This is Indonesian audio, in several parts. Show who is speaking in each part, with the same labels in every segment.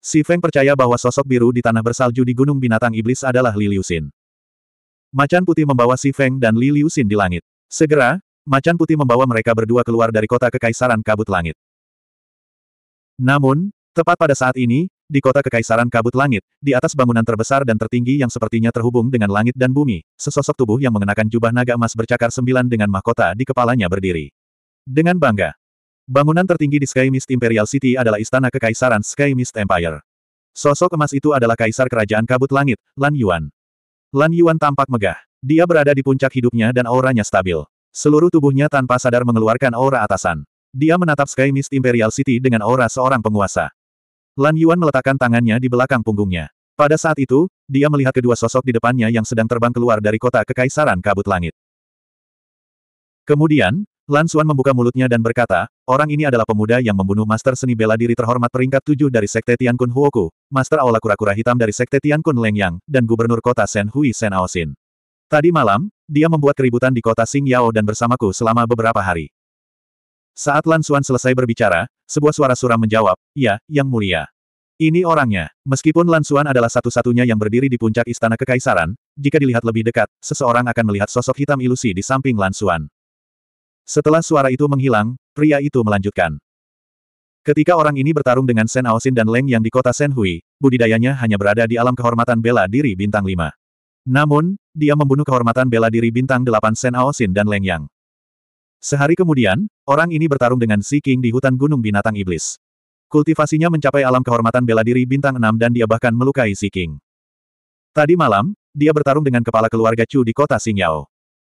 Speaker 1: Si Feng percaya bahwa sosok biru di tanah bersalju di Gunung Binatang Iblis adalah Li Liusin. Macan putih membawa Si Feng dan Li Liusin di langit. Segera, macan putih membawa mereka berdua keluar dari kota Kekaisaran Kabut Langit. Namun, tepat pada saat ini, di kota Kekaisaran Kabut Langit, di atas bangunan terbesar dan tertinggi yang sepertinya terhubung dengan langit dan bumi, sesosok tubuh yang mengenakan jubah naga emas bercakar sembilan dengan mahkota di kepalanya berdiri. Dengan bangga, Bangunan tertinggi di Sky Mist Imperial City adalah istana kekaisaran Sky Mist Empire. Sosok emas itu adalah kaisar kerajaan kabut langit, Lan Yuan. Lan Yuan tampak megah. Dia berada di puncak hidupnya dan auranya stabil. Seluruh tubuhnya tanpa sadar mengeluarkan aura atasan. Dia menatap Sky Mist Imperial City dengan aura seorang penguasa. Lan Yuan meletakkan tangannya di belakang punggungnya. Pada saat itu, dia melihat kedua sosok di depannya yang sedang terbang keluar dari kota kekaisaran kabut langit. Kemudian, Lan Xuan membuka mulutnya dan berkata, orang ini adalah pemuda yang membunuh Master Seni Bela Diri terhormat peringkat tujuh dari Sekte Tian Kun Huoku, Master Aula Kura-Kura Hitam dari Sekte Tian Kun Leng Yang, dan Gubernur Kota Shen Hui Sen Aosin. Tadi malam, dia membuat keributan di kota Xing Yao dan bersamaku selama beberapa hari. Saat Lan Xuan selesai berbicara, sebuah suara suram menjawab, Ya, Yang Mulia. Ini orangnya. Meskipun Lan Xuan adalah satu-satunya yang berdiri di puncak Istana Kekaisaran, jika dilihat lebih dekat, seseorang akan melihat sosok hitam ilusi di samping Lan Xuan. Setelah suara itu menghilang, pria itu melanjutkan. Ketika orang ini bertarung dengan Sen Aosin dan Leng yang di kota Senhui, budidayanya hanya berada di alam kehormatan bela diri bintang 5. Namun, dia membunuh kehormatan bela diri bintang 8 Sen Aosin dan Leng Yang. Sehari kemudian, orang ini bertarung dengan Si King di hutan Gunung Binatang Iblis. Kultivasinya mencapai alam kehormatan bela diri bintang 6 dan dia bahkan melukai Si King. Tadi malam, dia bertarung dengan kepala keluarga Chu di kota Xingyao.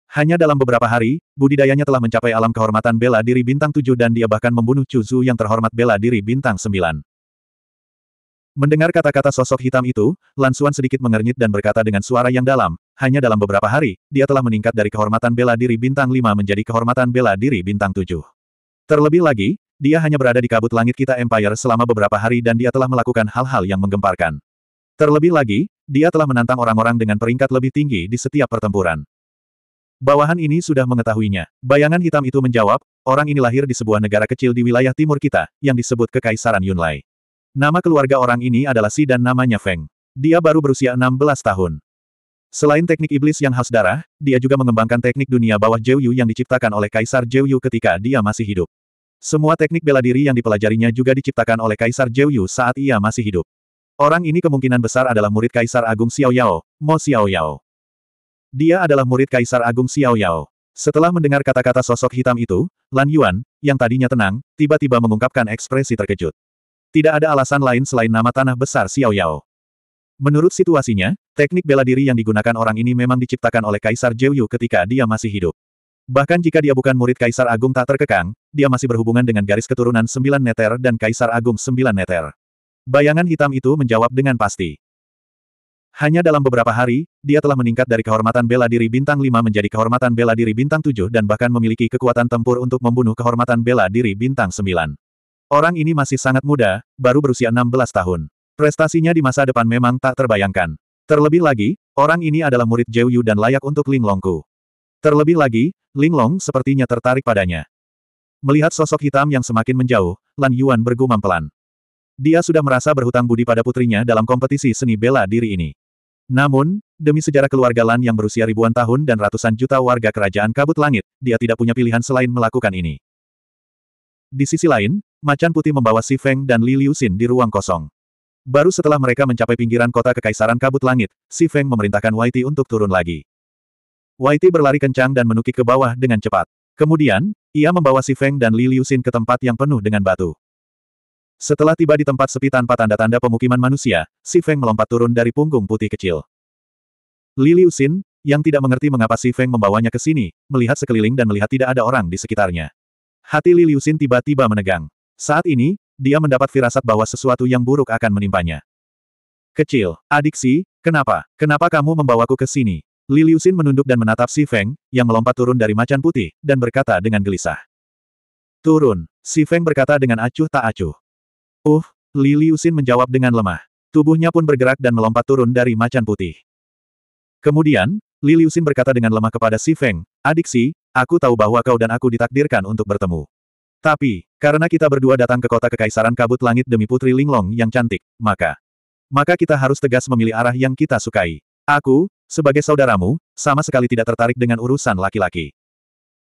Speaker 1: Hanya dalam beberapa hari, budidayanya telah mencapai alam kehormatan bela diri bintang 7 dan dia bahkan membunuh Chuzu yang terhormat bela diri bintang 9. Mendengar kata-kata sosok hitam itu, Lansuan sedikit mengernyit dan berkata dengan suara yang dalam, hanya dalam beberapa hari, dia telah meningkat dari kehormatan bela diri bintang 5 menjadi kehormatan bela diri bintang 7. Terlebih lagi, dia hanya berada di kabut langit kita Empire selama beberapa hari dan dia telah melakukan hal-hal yang menggemparkan. Terlebih lagi, dia telah menantang orang-orang dengan peringkat lebih tinggi di setiap pertempuran. Bawahan ini sudah mengetahuinya. Bayangan hitam itu menjawab, orang ini lahir di sebuah negara kecil di wilayah timur kita, yang disebut Kekaisaran Yunlai. Nama keluarga orang ini adalah Si dan namanya Feng. Dia baru berusia 16 tahun. Selain teknik iblis yang khas darah, dia juga mengembangkan teknik dunia bawah Jeyu yang diciptakan oleh Kaisar Jeyu ketika dia masih hidup. Semua teknik bela diri yang dipelajarinya juga diciptakan oleh Kaisar Jeyu saat ia masih hidup. Orang ini kemungkinan besar adalah murid Kaisar Agung Xiao Yao, Mo Xiao Yao. Dia adalah murid Kaisar Agung Xiao Yao. Setelah mendengar kata-kata sosok hitam itu, Lan Yuan, yang tadinya tenang, tiba-tiba mengungkapkan ekspresi terkejut. Tidak ada alasan lain selain nama tanah besar Xiao Yao. Menurut situasinya, teknik bela diri yang digunakan orang ini memang diciptakan oleh Kaisar Yu ketika dia masih hidup. Bahkan jika dia bukan murid Kaisar Agung tak terkekang, dia masih berhubungan dengan garis keturunan sembilan neter dan Kaisar Agung sembilan neter. Bayangan hitam itu menjawab dengan pasti. Hanya dalam beberapa hari, dia telah meningkat dari kehormatan bela diri bintang 5 menjadi kehormatan bela diri bintang 7 dan bahkan memiliki kekuatan tempur untuk membunuh kehormatan bela diri bintang 9. Orang ini masih sangat muda, baru berusia 16 tahun. Prestasinya di masa depan memang tak terbayangkan. Terlebih lagi, orang ini adalah murid Jiu Yu dan layak untuk Ling Longku. Terlebih lagi, Ling Long sepertinya tertarik padanya. Melihat sosok hitam yang semakin menjauh, Lan Yuan bergumam pelan. Dia sudah merasa berhutang budi pada putrinya dalam kompetisi seni bela diri ini. Namun, demi sejarah keluarga Lan yang berusia ribuan tahun dan ratusan juta warga kerajaan kabut langit, dia tidak punya pilihan selain melakukan ini. Di sisi lain, Macan Putih membawa Si Feng dan Li Xin di ruang kosong. Baru setelah mereka mencapai pinggiran kota Kekaisaran Kabut Langit, Si Feng memerintahkan Whitey untuk turun lagi. Whitey berlari kencang dan menukik ke bawah dengan cepat. Kemudian, ia membawa Si Feng dan Li Xin ke tempat yang penuh dengan batu. Setelah tiba di tempat sepi tanpa tanda-tanda pemukiman manusia, Si Feng melompat turun dari punggung putih kecil. Li Liusin, yang tidak mengerti mengapa Si Feng membawanya ke sini, melihat sekeliling dan melihat tidak ada orang di sekitarnya. Hati Li Liusin tiba-tiba menegang. Saat ini, dia mendapat firasat bahwa sesuatu yang buruk akan menimpanya. Kecil, adik Si, kenapa? Kenapa kamu membawaku ke sini? Li Liusin menunduk dan menatap Si Feng, yang melompat turun dari macan putih, dan berkata dengan gelisah. Turun, Si Feng berkata dengan acuh tak acuh. Uh, Li Liusin menjawab dengan lemah. Tubuhnya pun bergerak dan melompat turun dari macan putih. Kemudian, Li Liusin berkata dengan lemah kepada Si Feng, Adik Si, aku tahu bahwa kau dan aku ditakdirkan untuk bertemu. Tapi, karena kita berdua datang ke kota Kekaisaran Kabut Langit demi Putri Linglong yang cantik, maka... Maka kita harus tegas memilih arah yang kita sukai. Aku, sebagai saudaramu, sama sekali tidak tertarik dengan urusan laki-laki.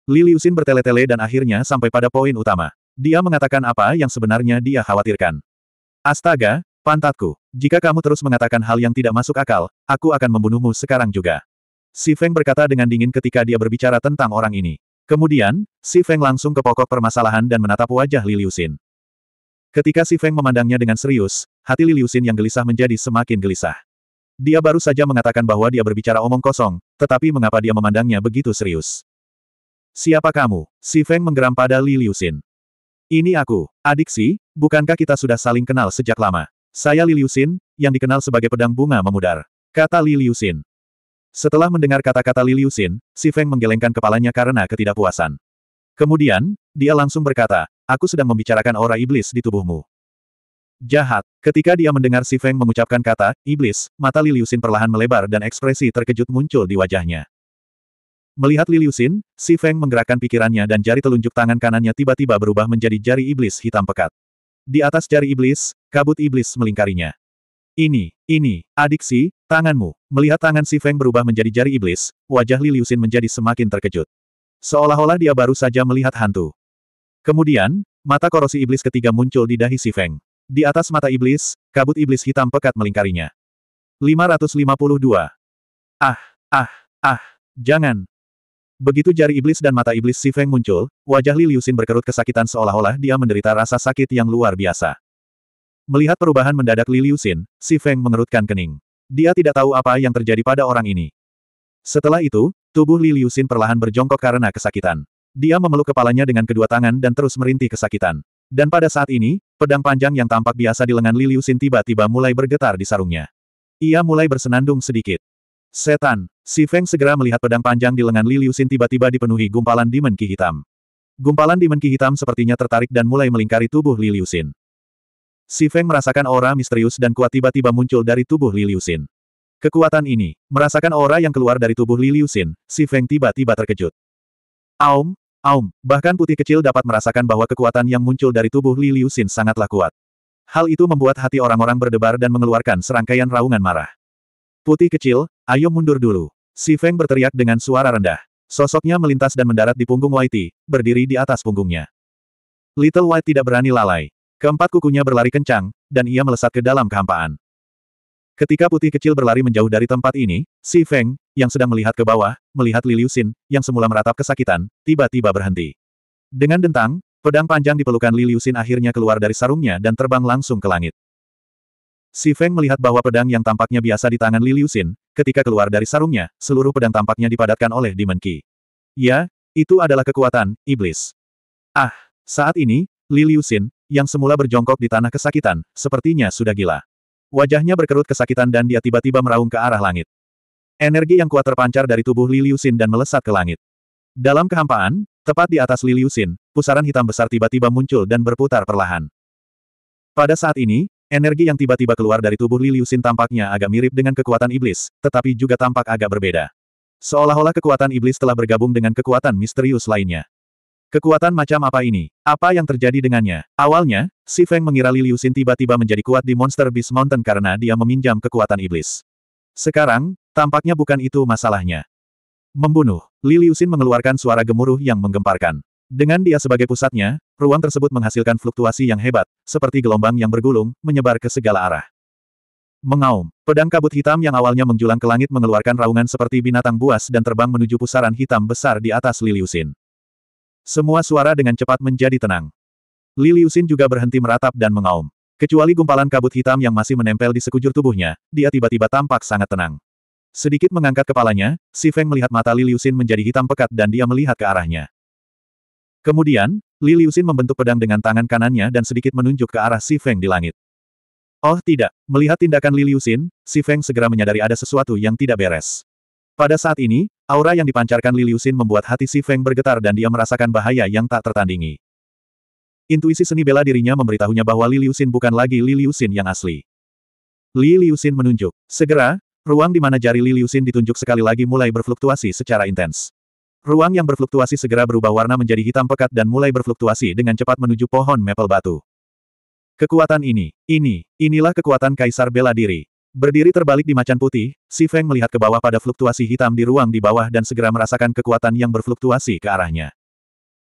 Speaker 1: Li Liusin bertele-tele dan akhirnya sampai pada poin utama. Dia mengatakan apa yang sebenarnya dia khawatirkan. Astaga, pantatku. Jika kamu terus mengatakan hal yang tidak masuk akal, aku akan membunuhmu sekarang juga. Si Feng berkata dengan dingin ketika dia berbicara tentang orang ini. Kemudian, Si Feng langsung ke pokok permasalahan dan menatap wajah Liliusin. Ketika Si Feng memandangnya dengan serius, hati Liliusin yang gelisah menjadi semakin gelisah. Dia baru saja mengatakan bahwa dia berbicara omong kosong, tetapi mengapa dia memandangnya begitu serius? Siapa kamu? Si Feng menggeram pada Liliusin. Ini aku, Adiksi. bukankah kita sudah saling kenal sejak lama? Saya Liliusin, yang dikenal sebagai pedang bunga memudar. Kata Liliusin. Setelah mendengar kata-kata Liliusin, Liusin, Si Feng menggelengkan kepalanya karena ketidakpuasan. Kemudian, dia langsung berkata, aku sedang membicarakan aura iblis di tubuhmu. Jahat. Ketika dia mendengar Si Feng mengucapkan kata, iblis, mata Liliusin perlahan melebar dan ekspresi terkejut muncul di wajahnya. Melihat Li Xin, Si Feng menggerakkan pikirannya dan jari telunjuk tangan kanannya tiba-tiba berubah menjadi jari iblis hitam pekat. Di atas jari iblis, kabut iblis melingkarinya. Ini, ini, adik Si, tanganmu. Melihat tangan Si Feng berubah menjadi jari iblis, wajah Li Xin menjadi semakin terkejut. Seolah-olah dia baru saja melihat hantu. Kemudian, mata korosi iblis ketiga muncul di dahi Si Feng. Di atas mata iblis, kabut iblis hitam pekat melingkarinya. 552. Ah, ah, ah, jangan, Begitu jari iblis dan mata iblis si Feng muncul, wajah Li Liusin berkerut kesakitan seolah-olah dia menderita rasa sakit yang luar biasa. Melihat perubahan mendadak Li Liusin, si Feng mengerutkan kening. Dia tidak tahu apa yang terjadi pada orang ini. Setelah itu, tubuh Li Liusin perlahan berjongkok karena kesakitan. Dia memeluk kepalanya dengan kedua tangan dan terus merintih kesakitan. Dan pada saat ini, pedang panjang yang tampak biasa di lengan Li Liusin tiba-tiba mulai bergetar di sarungnya. Ia mulai bersenandung sedikit. Setan, Si Feng segera melihat pedang panjang di lengan Li Xin tiba-tiba dipenuhi gumpalan dimen ki hitam. Gumpalan dimen ki hitam sepertinya tertarik dan mulai melingkari tubuh Li Xin. Si Feng merasakan aura misterius dan kuat tiba-tiba muncul dari tubuh Li Xin. Kekuatan ini, merasakan aura yang keluar dari tubuh Li Xin, si Feng tiba-tiba terkejut. Aum, aum, bahkan putih kecil dapat merasakan bahwa kekuatan yang muncul dari tubuh Li Xin sangatlah kuat. Hal itu membuat hati orang-orang berdebar dan mengeluarkan serangkaian raungan marah. Putih kecil, ayo mundur dulu. Si Feng berteriak dengan suara rendah. Sosoknya melintas dan mendarat di punggung Whitey, berdiri di atas punggungnya. Little White tidak berani lalai. Keempat kukunya berlari kencang, dan ia melesat ke dalam kehampaan. Ketika putih kecil berlari menjauh dari tempat ini, Si Feng, yang sedang melihat ke bawah, melihat Li Liusin, yang semula meratap kesakitan, tiba-tiba berhenti. Dengan dentang, pedang panjang di pelukan Li Liusin akhirnya keluar dari sarungnya dan terbang langsung ke langit. Si Feng melihat bahwa pedang yang tampaknya biasa di tangan Li Liusin, ketika keluar dari sarungnya, seluruh pedang tampaknya dipadatkan oleh Demon Qi. Ya, itu adalah kekuatan, iblis. Ah, saat ini, Li Liusin, yang semula berjongkok di tanah kesakitan, sepertinya sudah gila. Wajahnya berkerut kesakitan dan dia tiba-tiba meraung ke arah langit. Energi yang kuat terpancar dari tubuh Li Liusin dan melesat ke langit. Dalam kehampaan, tepat di atas Li Liusin, pusaran hitam besar tiba-tiba muncul dan berputar perlahan. Pada saat ini, Energi yang tiba-tiba keluar dari tubuh Li Liusin tampaknya agak mirip dengan kekuatan iblis, tetapi juga tampak agak berbeda. Seolah-olah kekuatan iblis telah bergabung dengan kekuatan misterius lainnya. Kekuatan macam apa ini? Apa yang terjadi dengannya? Awalnya, Si Feng mengira Liusin tiba-tiba menjadi kuat di Monster Beast Mountain karena dia meminjam kekuatan iblis. Sekarang, tampaknya bukan itu masalahnya. Membunuh, Li Liusin mengeluarkan suara gemuruh yang menggemparkan. Dengan dia sebagai pusatnya, ruang tersebut menghasilkan fluktuasi yang hebat, seperti gelombang yang bergulung, menyebar ke segala arah. Mengaum, pedang kabut hitam yang awalnya menjulang ke langit mengeluarkan raungan seperti binatang buas dan terbang menuju pusaran hitam besar di atas Liliusin. Semua suara dengan cepat menjadi tenang. Liliusin juga berhenti meratap dan mengaum. Kecuali gumpalan kabut hitam yang masih menempel di sekujur tubuhnya, dia tiba-tiba tampak sangat tenang. Sedikit mengangkat kepalanya, Si Feng melihat mata Liliusin menjadi hitam pekat dan dia melihat ke arahnya. Kemudian, Li Liusin membentuk pedang dengan tangan kanannya dan sedikit menunjuk ke arah Si Feng di langit. Oh tidak, melihat tindakan Li Liusin, Si Feng segera menyadari ada sesuatu yang tidak beres. Pada saat ini, aura yang dipancarkan Li Liusin membuat hati Si Feng bergetar dan dia merasakan bahaya yang tak tertandingi. Intuisi seni bela dirinya memberitahunya bahwa Li Liusin bukan lagi Li Liusin yang asli. Li Liusin menunjuk. Segera, ruang di mana jari Li Liusin ditunjuk sekali lagi mulai berfluktuasi secara intens. Ruang yang berfluktuasi segera berubah warna menjadi hitam pekat dan mulai berfluktuasi dengan cepat menuju pohon maple batu. Kekuatan ini, ini, inilah kekuatan Kaisar Bela Diri. Berdiri terbalik di macan putih, Si Feng melihat ke bawah pada fluktuasi hitam di ruang di bawah dan segera merasakan kekuatan yang berfluktuasi ke arahnya.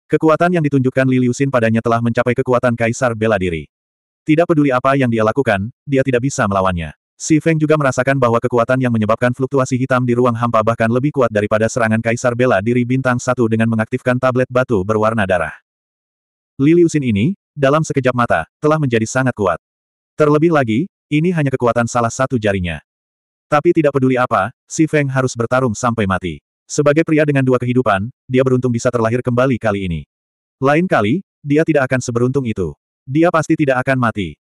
Speaker 1: Kekuatan yang ditunjukkan Li Liusin padanya telah mencapai kekuatan Kaisar Bela Diri. Tidak peduli apa yang dia lakukan, dia tidak bisa melawannya. Si Feng juga merasakan bahwa kekuatan yang menyebabkan fluktuasi hitam di ruang hampa bahkan lebih kuat daripada serangan Kaisar Bela Diri Bintang Satu dengan mengaktifkan tablet batu berwarna darah. Liliusin ini, dalam sekejap mata, telah menjadi sangat kuat. Terlebih lagi, ini hanya kekuatan salah satu jarinya. Tapi tidak peduli apa, si Feng harus bertarung sampai mati. Sebagai pria dengan dua kehidupan, dia beruntung bisa terlahir kembali kali ini. Lain kali, dia tidak akan seberuntung itu. Dia pasti tidak akan mati.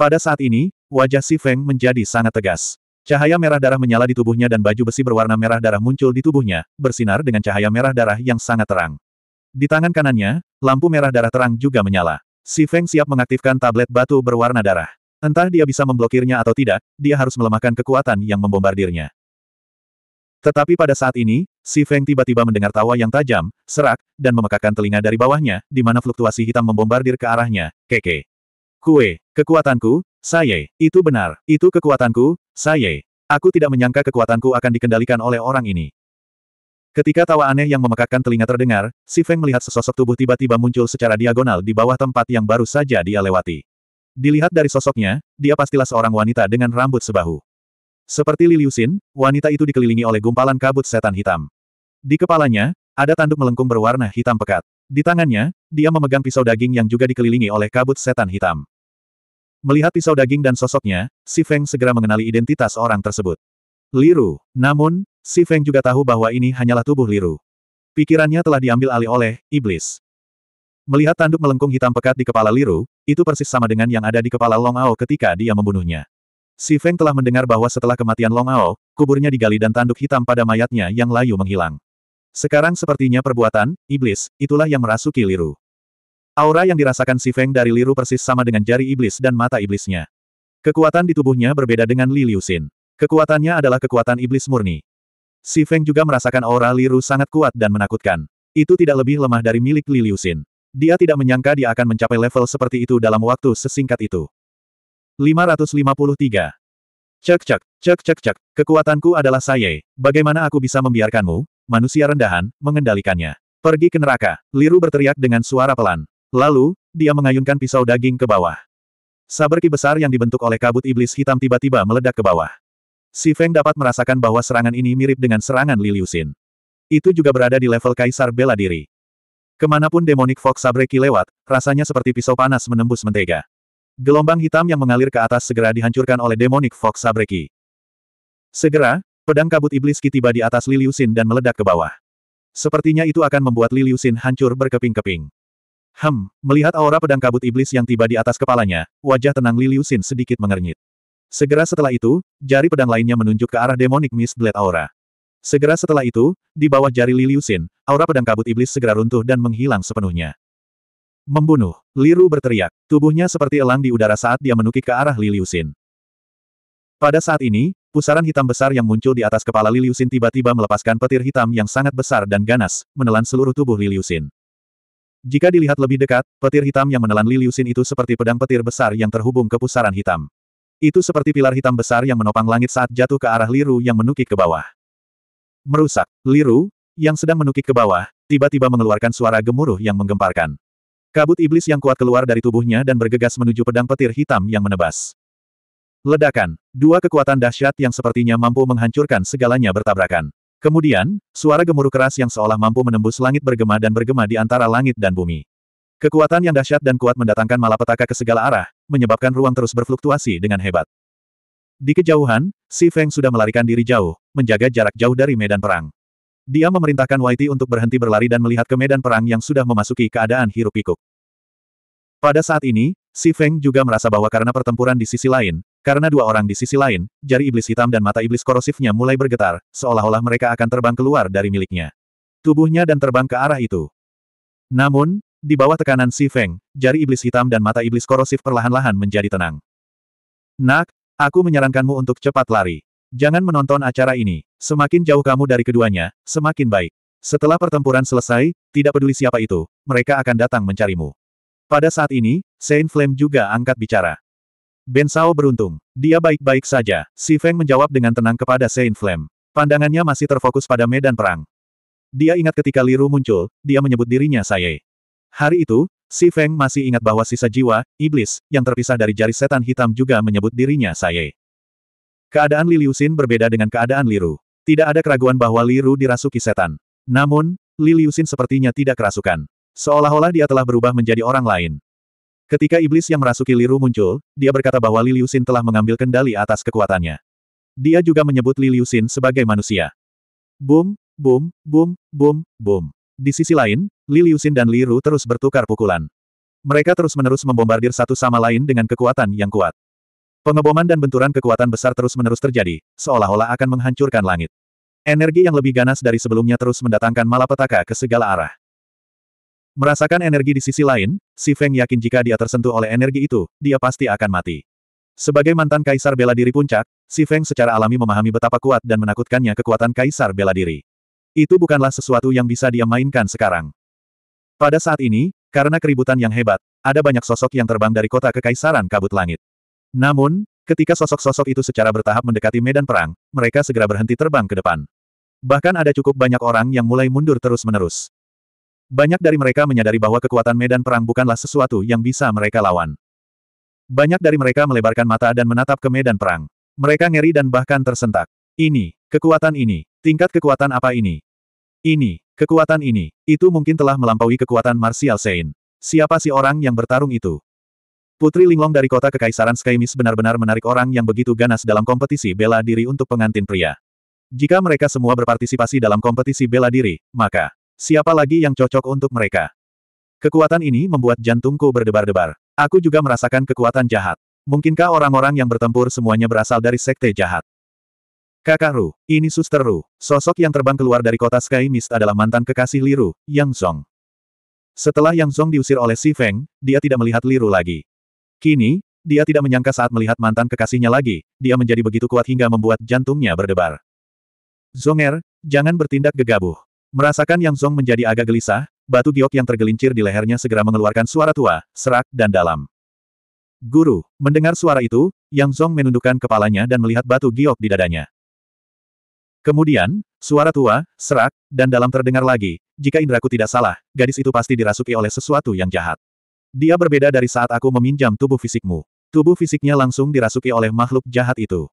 Speaker 1: Pada saat ini, Wajah Si Feng menjadi sangat tegas. Cahaya merah darah menyala di tubuhnya dan baju besi berwarna merah darah muncul di tubuhnya, bersinar dengan cahaya merah darah yang sangat terang. Di tangan kanannya, lampu merah darah terang juga menyala. Si Feng siap mengaktifkan tablet batu berwarna darah. Entah dia bisa memblokirnya atau tidak, dia harus melemahkan kekuatan yang membombardirnya. Tetapi pada saat ini, Si Feng tiba-tiba mendengar tawa yang tajam, serak, dan memekakkan telinga dari bawahnya, di mana fluktuasi hitam membombardir ke arahnya, keke. Kue, kekuatanku, Saye, itu benar, itu kekuatanku, Saye. Aku tidak menyangka kekuatanku akan dikendalikan oleh orang ini. Ketika tawa aneh yang memekakkan telinga terdengar, Si Feng melihat sesosok tubuh tiba-tiba muncul secara diagonal di bawah tempat yang baru saja dia lewati. Dilihat dari sosoknya, dia pastilah seorang wanita dengan rambut sebahu. Seperti Liliusin, wanita itu dikelilingi oleh gumpalan kabut setan hitam. Di kepalanya, ada tanduk melengkung berwarna hitam pekat. Di tangannya, dia memegang pisau daging yang juga dikelilingi oleh kabut setan hitam. Melihat pisau daging dan sosoknya, Si Feng segera mengenali identitas orang tersebut. Liru. Namun, Si Feng juga tahu bahwa ini hanyalah tubuh Liru. Pikirannya telah diambil alih oleh iblis. Melihat tanduk melengkung hitam pekat di kepala Liru, itu persis sama dengan yang ada di kepala Long Ao ketika dia membunuhnya. Si Feng telah mendengar bahwa setelah kematian Long Ao, kuburnya digali dan tanduk hitam pada mayatnya yang layu menghilang. Sekarang sepertinya perbuatan, iblis, itulah yang merasuki Liru. Aura yang dirasakan Si Feng dari Liru persis sama dengan jari iblis dan mata iblisnya. Kekuatan di tubuhnya berbeda dengan Li Liusin. Kekuatannya adalah kekuatan iblis murni. Si Feng juga merasakan aura Liru sangat kuat dan menakutkan. Itu tidak lebih lemah dari milik Li Liusin. Dia tidak menyangka dia akan mencapai level seperti itu dalam waktu sesingkat itu. 553. Cek cek, cek cek cek, kekuatanku adalah Saye, bagaimana aku bisa membiarkanmu, manusia rendahan, mengendalikannya. Pergi ke neraka, Liru berteriak dengan suara pelan. Lalu, dia mengayunkan pisau daging ke bawah. Saber ki besar yang dibentuk oleh kabut iblis hitam tiba-tiba meledak ke bawah. Si Feng dapat merasakan bahwa serangan ini mirip dengan serangan Liliusin. Itu juga berada di level kaisar bela diri. Kemanapun demonic fox sabreki lewat, rasanya seperti pisau panas menembus mentega. Gelombang hitam yang mengalir ke atas segera dihancurkan oleh demonic fox sabreki. Segera, pedang kabut iblis Ki tiba di atas Liliusin dan meledak ke bawah. Sepertinya itu akan membuat Liliusin hancur berkeping-keping. Hem, melihat aura pedang kabut iblis yang tiba di atas kepalanya, wajah tenang Liliusin Xin sedikit mengernyit. Segera setelah itu, jari pedang lainnya menunjuk ke arah demonic mist blade aura. Segera setelah itu, di bawah jari Liliusin, Xin, aura pedang kabut iblis segera runtuh dan menghilang sepenuhnya. Membunuh, Liru berteriak, tubuhnya seperti elang di udara saat dia menukik ke arah Liliusin. Xin. Pada saat ini, Pusaran hitam besar yang muncul di atas kepala Liliusin tiba-tiba melepaskan petir hitam yang sangat besar dan ganas, menelan seluruh tubuh Liliusin. Jika dilihat lebih dekat, petir hitam yang menelan Liliusin itu seperti pedang petir besar yang terhubung ke pusaran hitam. Itu seperti pilar hitam besar yang menopang langit saat jatuh ke arah Liru yang menukik ke bawah. Merusak, Liru, yang sedang menukik ke bawah, tiba-tiba mengeluarkan suara gemuruh yang menggemparkan. Kabut iblis yang kuat keluar dari tubuhnya dan bergegas menuju pedang petir hitam yang menebas. Ledakan, dua kekuatan dahsyat yang sepertinya mampu menghancurkan segalanya bertabrakan. Kemudian, suara gemuruh keras yang seolah mampu menembus langit bergema dan bergema di antara langit dan bumi. Kekuatan yang dahsyat dan kuat mendatangkan malapetaka ke segala arah, menyebabkan ruang terus berfluktuasi dengan hebat. Di kejauhan, Si Feng sudah melarikan diri jauh, menjaga jarak jauh dari medan perang. Dia memerintahkan Whitey untuk berhenti berlari dan melihat ke medan perang yang sudah memasuki keadaan hiruk-pikuk. Pada saat ini, Si Feng juga merasa bahwa karena pertempuran di sisi lain, karena dua orang di sisi lain, jari iblis hitam dan mata iblis korosifnya mulai bergetar, seolah-olah mereka akan terbang keluar dari miliknya. Tubuhnya dan terbang ke arah itu. Namun, di bawah tekanan Si Feng, jari iblis hitam dan mata iblis korosif perlahan-lahan menjadi tenang. Nak, aku menyarankanmu untuk cepat lari. Jangan menonton acara ini. Semakin jauh kamu dari keduanya, semakin baik. Setelah pertempuran selesai, tidak peduli siapa itu, mereka akan datang mencarimu. Pada saat ini, Saint Flame juga angkat bicara. Ben Sao beruntung. Dia baik-baik saja, Si Feng menjawab dengan tenang kepada Saint Flame. Pandangannya masih terfokus pada medan perang. Dia ingat ketika Liru muncul, dia menyebut dirinya Saye. Hari itu, Si Feng masih ingat bahwa sisa jiwa, iblis, yang terpisah dari jari setan hitam juga menyebut dirinya Saye. Keadaan Liliusin berbeda dengan keadaan Liru. Tidak ada keraguan bahwa Liru dirasuki setan. Namun, Liliusin sepertinya tidak kerasukan. Seolah-olah dia telah berubah menjadi orang lain. Ketika iblis yang merasuki Liru muncul, dia berkata bahwa Liliusin telah mengambil kendali atas kekuatannya. Dia juga menyebut Liliusin sebagai manusia. Boom, boom, boom, boom, boom. Di sisi lain, Liliusin dan Liru terus bertukar pukulan. Mereka terus-menerus membombardir satu sama lain dengan kekuatan yang kuat. Pengeboman dan benturan kekuatan besar terus-menerus terjadi, seolah-olah akan menghancurkan langit. Energi yang lebih ganas dari sebelumnya terus mendatangkan malapetaka ke segala arah. Merasakan energi di sisi lain, Si Feng yakin jika dia tersentuh oleh energi itu, dia pasti akan mati. Sebagai mantan kaisar bela diri puncak, si Feng secara alami memahami betapa kuat dan menakutkannya kekuatan kaisar bela diri. Itu bukanlah sesuatu yang bisa dia mainkan sekarang. Pada saat ini, karena keributan yang hebat, ada banyak sosok yang terbang dari kota kekaisaran kabut langit. Namun, ketika sosok-sosok itu secara bertahap mendekati medan perang, mereka segera berhenti terbang ke depan. Bahkan ada cukup banyak orang yang mulai mundur terus-menerus. Banyak dari mereka menyadari bahwa kekuatan medan perang bukanlah sesuatu yang bisa mereka lawan. Banyak dari mereka melebarkan mata dan menatap ke medan perang. Mereka ngeri dan bahkan tersentak. Ini, kekuatan ini, tingkat kekuatan apa ini? Ini, kekuatan ini, itu mungkin telah melampaui kekuatan Martial Sein. Siapa sih orang yang bertarung itu? Putri Linglong dari kota Kekaisaran Skymis benar-benar menarik orang yang begitu ganas dalam kompetisi bela diri untuk pengantin pria. Jika mereka semua berpartisipasi dalam kompetisi bela diri, maka Siapa lagi yang cocok untuk mereka? Kekuatan ini membuat jantungku berdebar-debar. Aku juga merasakan kekuatan jahat. Mungkinkah orang-orang yang bertempur semuanya berasal dari sekte jahat? Kakak Ru, ini Suster Ru, sosok yang terbang keluar dari kota Sky Mist adalah mantan kekasih Liru, Yang Song. Setelah Yang Song diusir oleh Si Feng, dia tidak melihat Liru lagi. Kini, dia tidak menyangka saat melihat mantan kekasihnya lagi, dia menjadi begitu kuat hingga membuat jantungnya berdebar. Zonger, jangan bertindak gegabah. Merasakan Yang Zong menjadi agak gelisah, batu giok yang tergelincir di lehernya segera mengeluarkan suara tua, serak dan dalam. Guru, mendengar suara itu, Yang Zong menundukkan kepalanya dan melihat batu giok di dadanya. Kemudian, suara tua, serak, dan dalam terdengar lagi, jika indraku tidak salah, gadis itu pasti dirasuki oleh sesuatu yang jahat. Dia berbeda dari saat aku meminjam tubuh fisikmu. Tubuh fisiknya langsung dirasuki oleh makhluk jahat itu.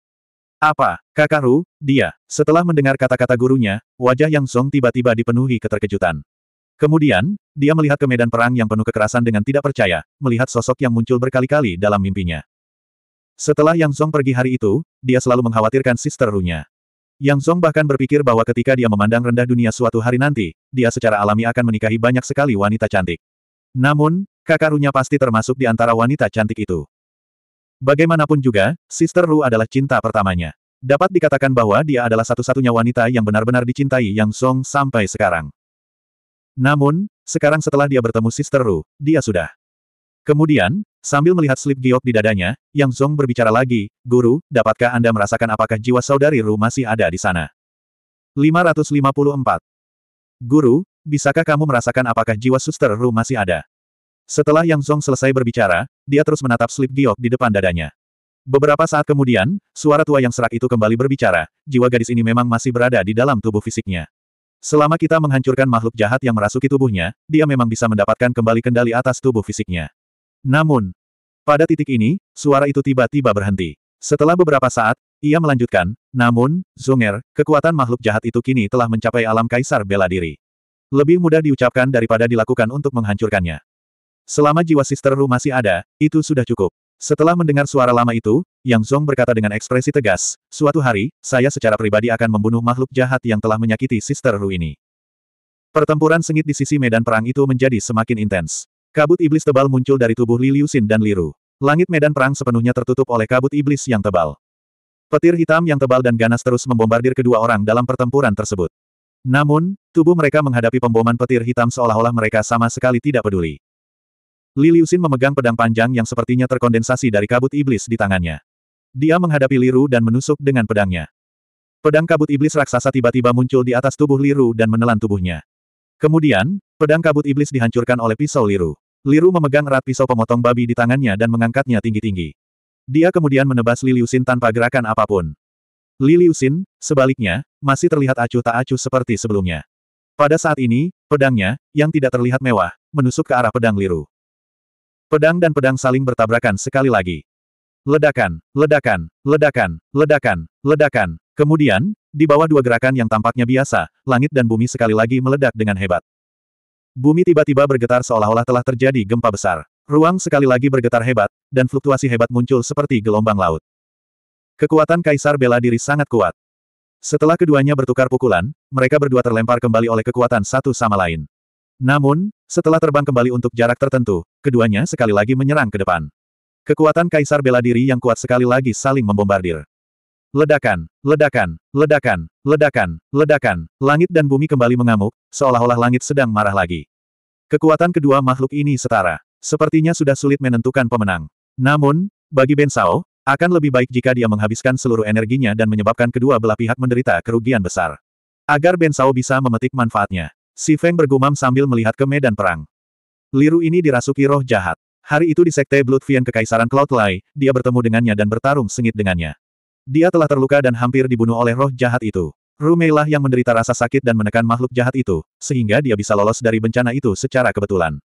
Speaker 1: Apa, Kakaru, dia, setelah mendengar kata-kata gurunya, wajah Yang Song tiba-tiba dipenuhi keterkejutan. Kemudian, dia melihat ke medan perang yang penuh kekerasan dengan tidak percaya, melihat sosok yang muncul berkali-kali dalam mimpinya. Setelah Yang Song pergi hari itu, dia selalu mengkhawatirkan sister Runya. Yang Song bahkan berpikir bahwa ketika dia memandang rendah dunia suatu hari nanti, dia secara alami akan menikahi banyak sekali wanita cantik. Namun, kakak Runya pasti termasuk di antara wanita cantik itu. Bagaimanapun juga, Sister Ru adalah cinta pertamanya. Dapat dikatakan bahwa dia adalah satu-satunya wanita yang benar-benar dicintai Yang Song sampai sekarang. Namun, sekarang setelah dia bertemu Sister Ru, dia sudah. Kemudian, sambil melihat slip giok di dadanya, Yang Song berbicara lagi, Guru, dapatkah Anda merasakan apakah jiwa saudari Ru masih ada di sana? 554. Guru, bisakah kamu merasakan apakah jiwa suster Ru masih ada? Setelah Yang Zong selesai berbicara, dia terus menatap slip giok di depan dadanya. Beberapa saat kemudian, suara tua yang serak itu kembali berbicara, jiwa gadis ini memang masih berada di dalam tubuh fisiknya. Selama kita menghancurkan makhluk jahat yang merasuki tubuhnya, dia memang bisa mendapatkan kembali kendali atas tubuh fisiknya. Namun, pada titik ini, suara itu tiba-tiba berhenti. Setelah beberapa saat, ia melanjutkan, namun, Zonger, kekuatan makhluk jahat itu kini telah mencapai alam kaisar bela diri. Lebih mudah diucapkan daripada dilakukan untuk menghancurkannya. Selama jiwa sister Ru masih ada, itu sudah cukup. Setelah mendengar suara lama itu, Yang Zhong berkata dengan ekspresi tegas, suatu hari, saya secara pribadi akan membunuh makhluk jahat yang telah menyakiti sister Ru ini. Pertempuran sengit di sisi medan perang itu menjadi semakin intens. Kabut iblis tebal muncul dari tubuh Li Liusin dan Li Liru. Langit medan perang sepenuhnya tertutup oleh kabut iblis yang tebal. Petir hitam yang tebal dan ganas terus membombardir kedua orang dalam pertempuran tersebut. Namun, tubuh mereka menghadapi pemboman petir hitam seolah-olah mereka sama sekali tidak peduli. Liliusin memegang pedang panjang yang sepertinya terkondensasi dari kabut iblis di tangannya. Dia menghadapi Liru dan menusuk dengan pedangnya. Pedang kabut iblis raksasa tiba-tiba muncul di atas tubuh Liru dan menelan tubuhnya. Kemudian, pedang kabut iblis dihancurkan oleh pisau Liru. Liru memegang erat pisau pemotong babi di tangannya dan mengangkatnya tinggi-tinggi. Dia kemudian menebas Liliusin tanpa gerakan apapun. Liliusin, sebaliknya, masih terlihat acuh tak acuh seperti sebelumnya. Pada saat ini, pedangnya, yang tidak terlihat mewah, menusuk ke arah pedang Liru. Pedang dan pedang saling bertabrakan sekali lagi. Ledakan, ledakan, ledakan, ledakan, ledakan. Kemudian, di bawah dua gerakan yang tampaknya biasa, langit dan bumi sekali lagi meledak dengan hebat. Bumi tiba-tiba bergetar seolah-olah telah terjadi gempa besar. Ruang sekali lagi bergetar hebat, dan fluktuasi hebat muncul seperti gelombang laut. Kekuatan Kaisar bela diri sangat kuat. Setelah keduanya bertukar pukulan, mereka berdua terlempar kembali oleh kekuatan satu sama lain. Namun, setelah terbang kembali untuk jarak tertentu, keduanya sekali lagi menyerang ke depan. Kekuatan kaisar bela diri yang kuat sekali lagi saling membombardir. Ledakan, ledakan, ledakan, ledakan, ledakan, langit dan bumi kembali mengamuk, seolah-olah langit sedang marah lagi. Kekuatan kedua makhluk ini setara. Sepertinya sudah sulit menentukan pemenang. Namun, bagi Ben Sao, akan lebih baik jika dia menghabiskan seluruh energinya dan menyebabkan kedua belah pihak menderita kerugian besar. Agar Ben Sao bisa memetik manfaatnya. Si Feng bergumam sambil melihat ke medan perang. Liru ini dirasuki roh jahat. Hari itu di Sekte Bloodvian Kekaisaran Cloud Lai, dia bertemu dengannya dan bertarung sengit dengannya. Dia telah terluka dan hampir dibunuh oleh roh jahat itu. Rumeilah yang menderita rasa sakit dan menekan makhluk jahat itu, sehingga dia bisa lolos dari bencana itu secara kebetulan.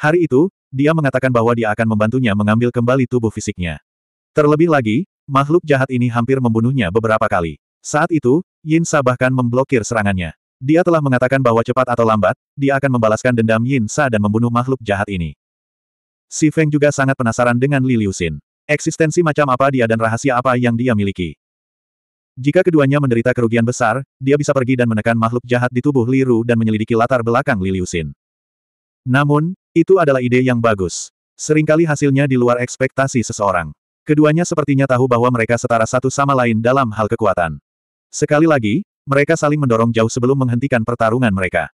Speaker 1: Hari itu, dia mengatakan bahwa dia akan membantunya mengambil kembali tubuh fisiknya. Terlebih lagi, makhluk jahat ini hampir membunuhnya beberapa kali. Saat itu, Yin Sa bahkan memblokir serangannya. Dia telah mengatakan bahwa cepat atau lambat, dia akan membalaskan dendam Yin Sa dan membunuh makhluk jahat ini. Si Feng juga sangat penasaran dengan Li Xin. Eksistensi macam apa dia dan rahasia apa yang dia miliki. Jika keduanya menderita kerugian besar, dia bisa pergi dan menekan makhluk jahat di tubuh Li Ru dan menyelidiki latar belakang Li Xin. Namun, itu adalah ide yang bagus. Seringkali hasilnya di luar ekspektasi seseorang. Keduanya sepertinya tahu bahwa mereka setara satu sama lain dalam hal kekuatan. Sekali lagi, mereka saling mendorong jauh sebelum menghentikan pertarungan mereka.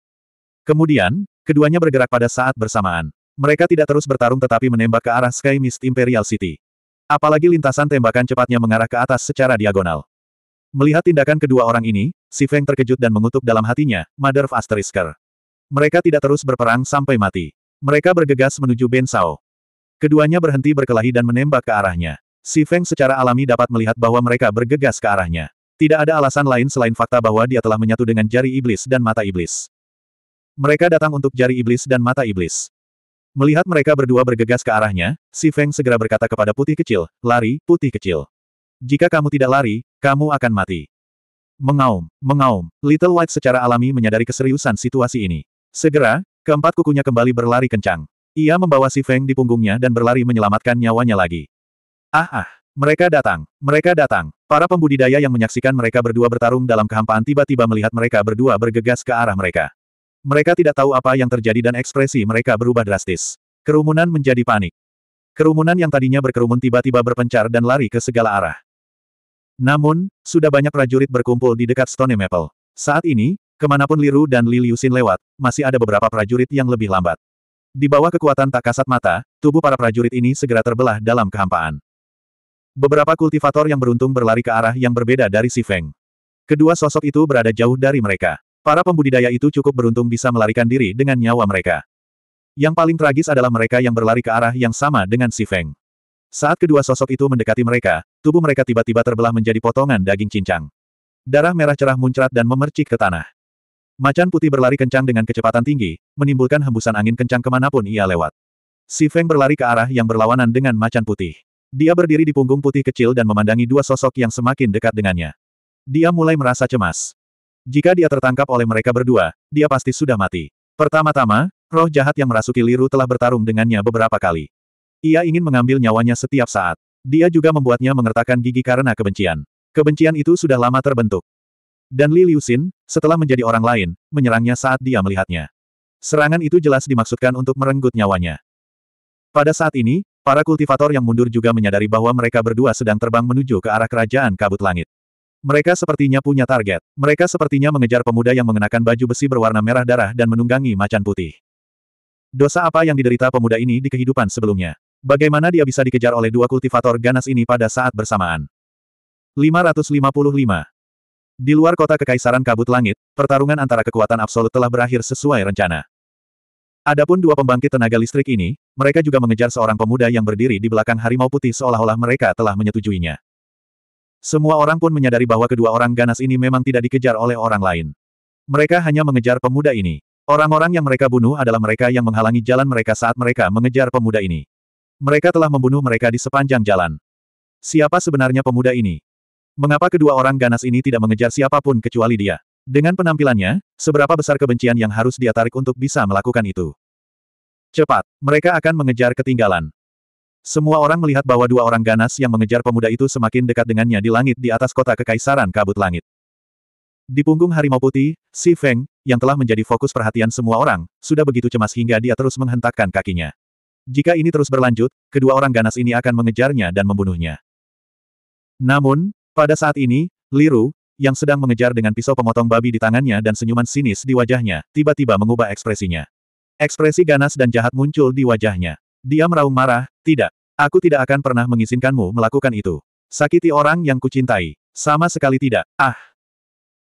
Speaker 1: Kemudian, keduanya bergerak pada saat bersamaan. Mereka tidak terus bertarung tetapi menembak ke arah Sky Mist Imperial City. Apalagi lintasan tembakan cepatnya mengarah ke atas secara diagonal. Melihat tindakan kedua orang ini, Si Feng terkejut dan mengutuk dalam hatinya, Mother of Asterisker. Mereka tidak terus berperang sampai mati. Mereka bergegas menuju Ben Sao. Keduanya berhenti berkelahi dan menembak ke arahnya. Si Feng secara alami dapat melihat bahwa mereka bergegas ke arahnya. Tidak ada alasan lain selain fakta bahwa dia telah menyatu dengan jari iblis dan mata iblis. Mereka datang untuk jari iblis dan mata iblis. Melihat mereka berdua bergegas ke arahnya, Si Feng segera berkata kepada putih kecil, lari, putih kecil. Jika kamu tidak lari, kamu akan mati. Mengaum, mengaum, Little White secara alami menyadari keseriusan situasi ini. Segera, keempat kukunya kembali berlari kencang. Ia membawa Si Feng di punggungnya dan berlari menyelamatkan nyawanya lagi. Ah ah, mereka datang, mereka datang. Para pembudidaya yang menyaksikan mereka berdua bertarung dalam kehampaan tiba-tiba melihat mereka berdua bergegas ke arah mereka. Mereka tidak tahu apa yang terjadi dan ekspresi mereka berubah drastis. Kerumunan menjadi panik. Kerumunan yang tadinya berkerumun tiba-tiba berpencar dan lari ke segala arah. Namun, sudah banyak prajurit berkumpul di dekat Stone Maple. Saat ini, kemanapun Liru dan Liliusin lewat, masih ada beberapa prajurit yang lebih lambat. Di bawah kekuatan tak kasat mata, tubuh para prajurit ini segera terbelah dalam kehampaan. Beberapa kultivator yang beruntung berlari ke arah yang berbeda dari Si Feng. Kedua sosok itu berada jauh dari mereka. Para pembudidaya itu cukup beruntung bisa melarikan diri dengan nyawa mereka. Yang paling tragis adalah mereka yang berlari ke arah yang sama dengan Si Feng. Saat kedua sosok itu mendekati mereka, tubuh mereka tiba-tiba terbelah menjadi potongan daging cincang. Darah merah cerah muncrat dan memercik ke tanah. Macan putih berlari kencang dengan kecepatan tinggi, menimbulkan hembusan angin kencang kemanapun ia lewat. Si Feng berlari ke arah yang berlawanan dengan macan putih. Dia berdiri di punggung putih kecil dan memandangi dua sosok yang semakin dekat dengannya. Dia mulai merasa cemas. Jika dia tertangkap oleh mereka berdua, dia pasti sudah mati. Pertama-tama, roh jahat yang merasuki Liru telah bertarung dengannya beberapa kali. Ia ingin mengambil nyawanya setiap saat. Dia juga membuatnya mengertakkan gigi karena kebencian. Kebencian itu sudah lama terbentuk. Dan Li Liusin, setelah menjadi orang lain, menyerangnya saat dia melihatnya. Serangan itu jelas dimaksudkan untuk merenggut nyawanya. Pada saat ini, Para kultivator yang mundur juga menyadari bahwa mereka berdua sedang terbang menuju ke arah kerajaan kabut langit. Mereka sepertinya punya target. Mereka sepertinya mengejar pemuda yang mengenakan baju besi berwarna merah darah dan menunggangi macan putih. Dosa apa yang diderita pemuda ini di kehidupan sebelumnya? Bagaimana dia bisa dikejar oleh dua kultivator ganas ini pada saat bersamaan? 555. Di luar kota Kekaisaran Kabut Langit, pertarungan antara kekuatan absolut telah berakhir sesuai rencana. Adapun dua pembangkit tenaga listrik ini, mereka juga mengejar seorang pemuda yang berdiri di belakang harimau putih seolah-olah mereka telah menyetujuinya. Semua orang pun menyadari bahwa kedua orang ganas ini memang tidak dikejar oleh orang lain. Mereka hanya mengejar pemuda ini. Orang-orang yang mereka bunuh adalah mereka yang menghalangi jalan mereka saat mereka mengejar pemuda ini. Mereka telah membunuh mereka di sepanjang jalan. Siapa sebenarnya pemuda ini? Mengapa kedua orang ganas ini tidak mengejar siapapun kecuali dia? Dengan penampilannya, seberapa besar kebencian yang harus dia tarik untuk bisa melakukan itu? Cepat, mereka akan mengejar ketinggalan. Semua orang melihat bahwa dua orang ganas yang mengejar pemuda itu semakin dekat dengannya di langit di atas kota kekaisaran kabut langit. Di punggung harimau putih, Si Feng, yang telah menjadi fokus perhatian semua orang, sudah begitu cemas hingga dia terus menghentakkan kakinya. Jika ini terus berlanjut, kedua orang ganas ini akan mengejarnya dan membunuhnya. Namun, pada saat ini, Liru, yang sedang mengejar dengan pisau pemotong babi di tangannya dan senyuman sinis di wajahnya, tiba-tiba mengubah ekspresinya. Ekspresi ganas dan jahat muncul di wajahnya. Dia meraung marah, tidak. Aku tidak akan pernah mengizinkanmu melakukan itu. Sakiti orang yang kucintai. Sama sekali tidak. Ah!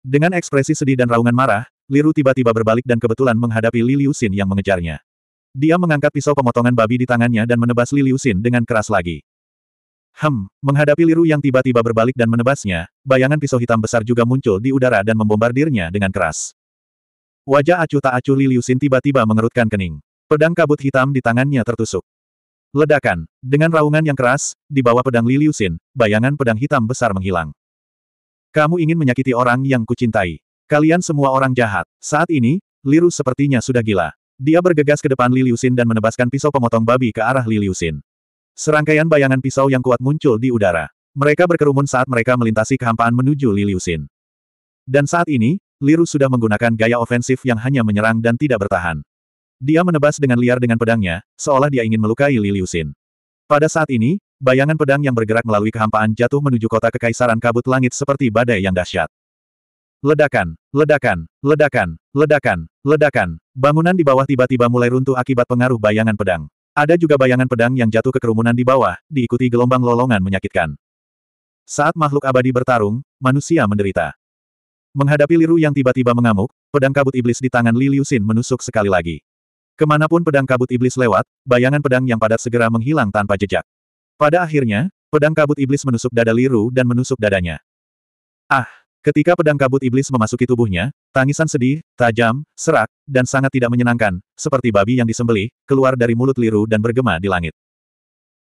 Speaker 1: Dengan ekspresi sedih dan raungan marah, Liru tiba-tiba berbalik dan kebetulan menghadapi Liliusin yang mengejarnya. Dia mengangkat pisau pemotongan babi di tangannya dan menebas Liliusin dengan keras lagi. Hem, menghadapi Liru yang tiba-tiba berbalik dan menebasnya, bayangan pisau hitam besar juga muncul di udara dan membombardirnya dengan keras. Wajah acuh tak acuh Liliusin tiba-tiba mengerutkan kening. Pedang kabut hitam di tangannya tertusuk. Ledakan. Dengan raungan yang keras, di bawah pedang Liliusin, bayangan pedang hitam besar menghilang. Kamu ingin menyakiti orang yang kucintai. Kalian semua orang jahat. Saat ini, Liru sepertinya sudah gila. Dia bergegas ke depan Liliusin dan menebaskan pisau pemotong babi ke arah Liliusin. Serangkaian bayangan pisau yang kuat muncul di udara. Mereka berkerumun saat mereka melintasi kehampaan menuju Liliusin. Dan saat ini, Liru sudah menggunakan gaya ofensif yang hanya menyerang dan tidak bertahan. Dia menebas dengan liar dengan pedangnya, seolah dia ingin melukai Liliusin. Pada saat ini, bayangan pedang yang bergerak melalui kehampaan jatuh menuju kota kekaisaran kabut langit seperti badai yang dahsyat. Ledakan, ledakan, ledakan, ledakan, ledakan. Bangunan di bawah tiba-tiba mulai runtuh akibat pengaruh bayangan pedang. Ada juga bayangan pedang yang jatuh ke kerumunan di bawah, diikuti gelombang lolongan menyakitkan. Saat makhluk abadi bertarung, manusia menderita. Menghadapi Liru yang tiba-tiba mengamuk, pedang kabut iblis di tangan Li Liusin menusuk sekali lagi. Kemanapun pedang kabut iblis lewat, bayangan pedang yang padat segera menghilang tanpa jejak. Pada akhirnya, pedang kabut iblis menusuk dada Liru dan menusuk dadanya. Ah! Ketika pedang kabut iblis memasuki tubuhnya, tangisan sedih, tajam, serak, dan sangat tidak menyenangkan, seperti babi yang disembelih, keluar dari mulut Liru dan bergema di langit.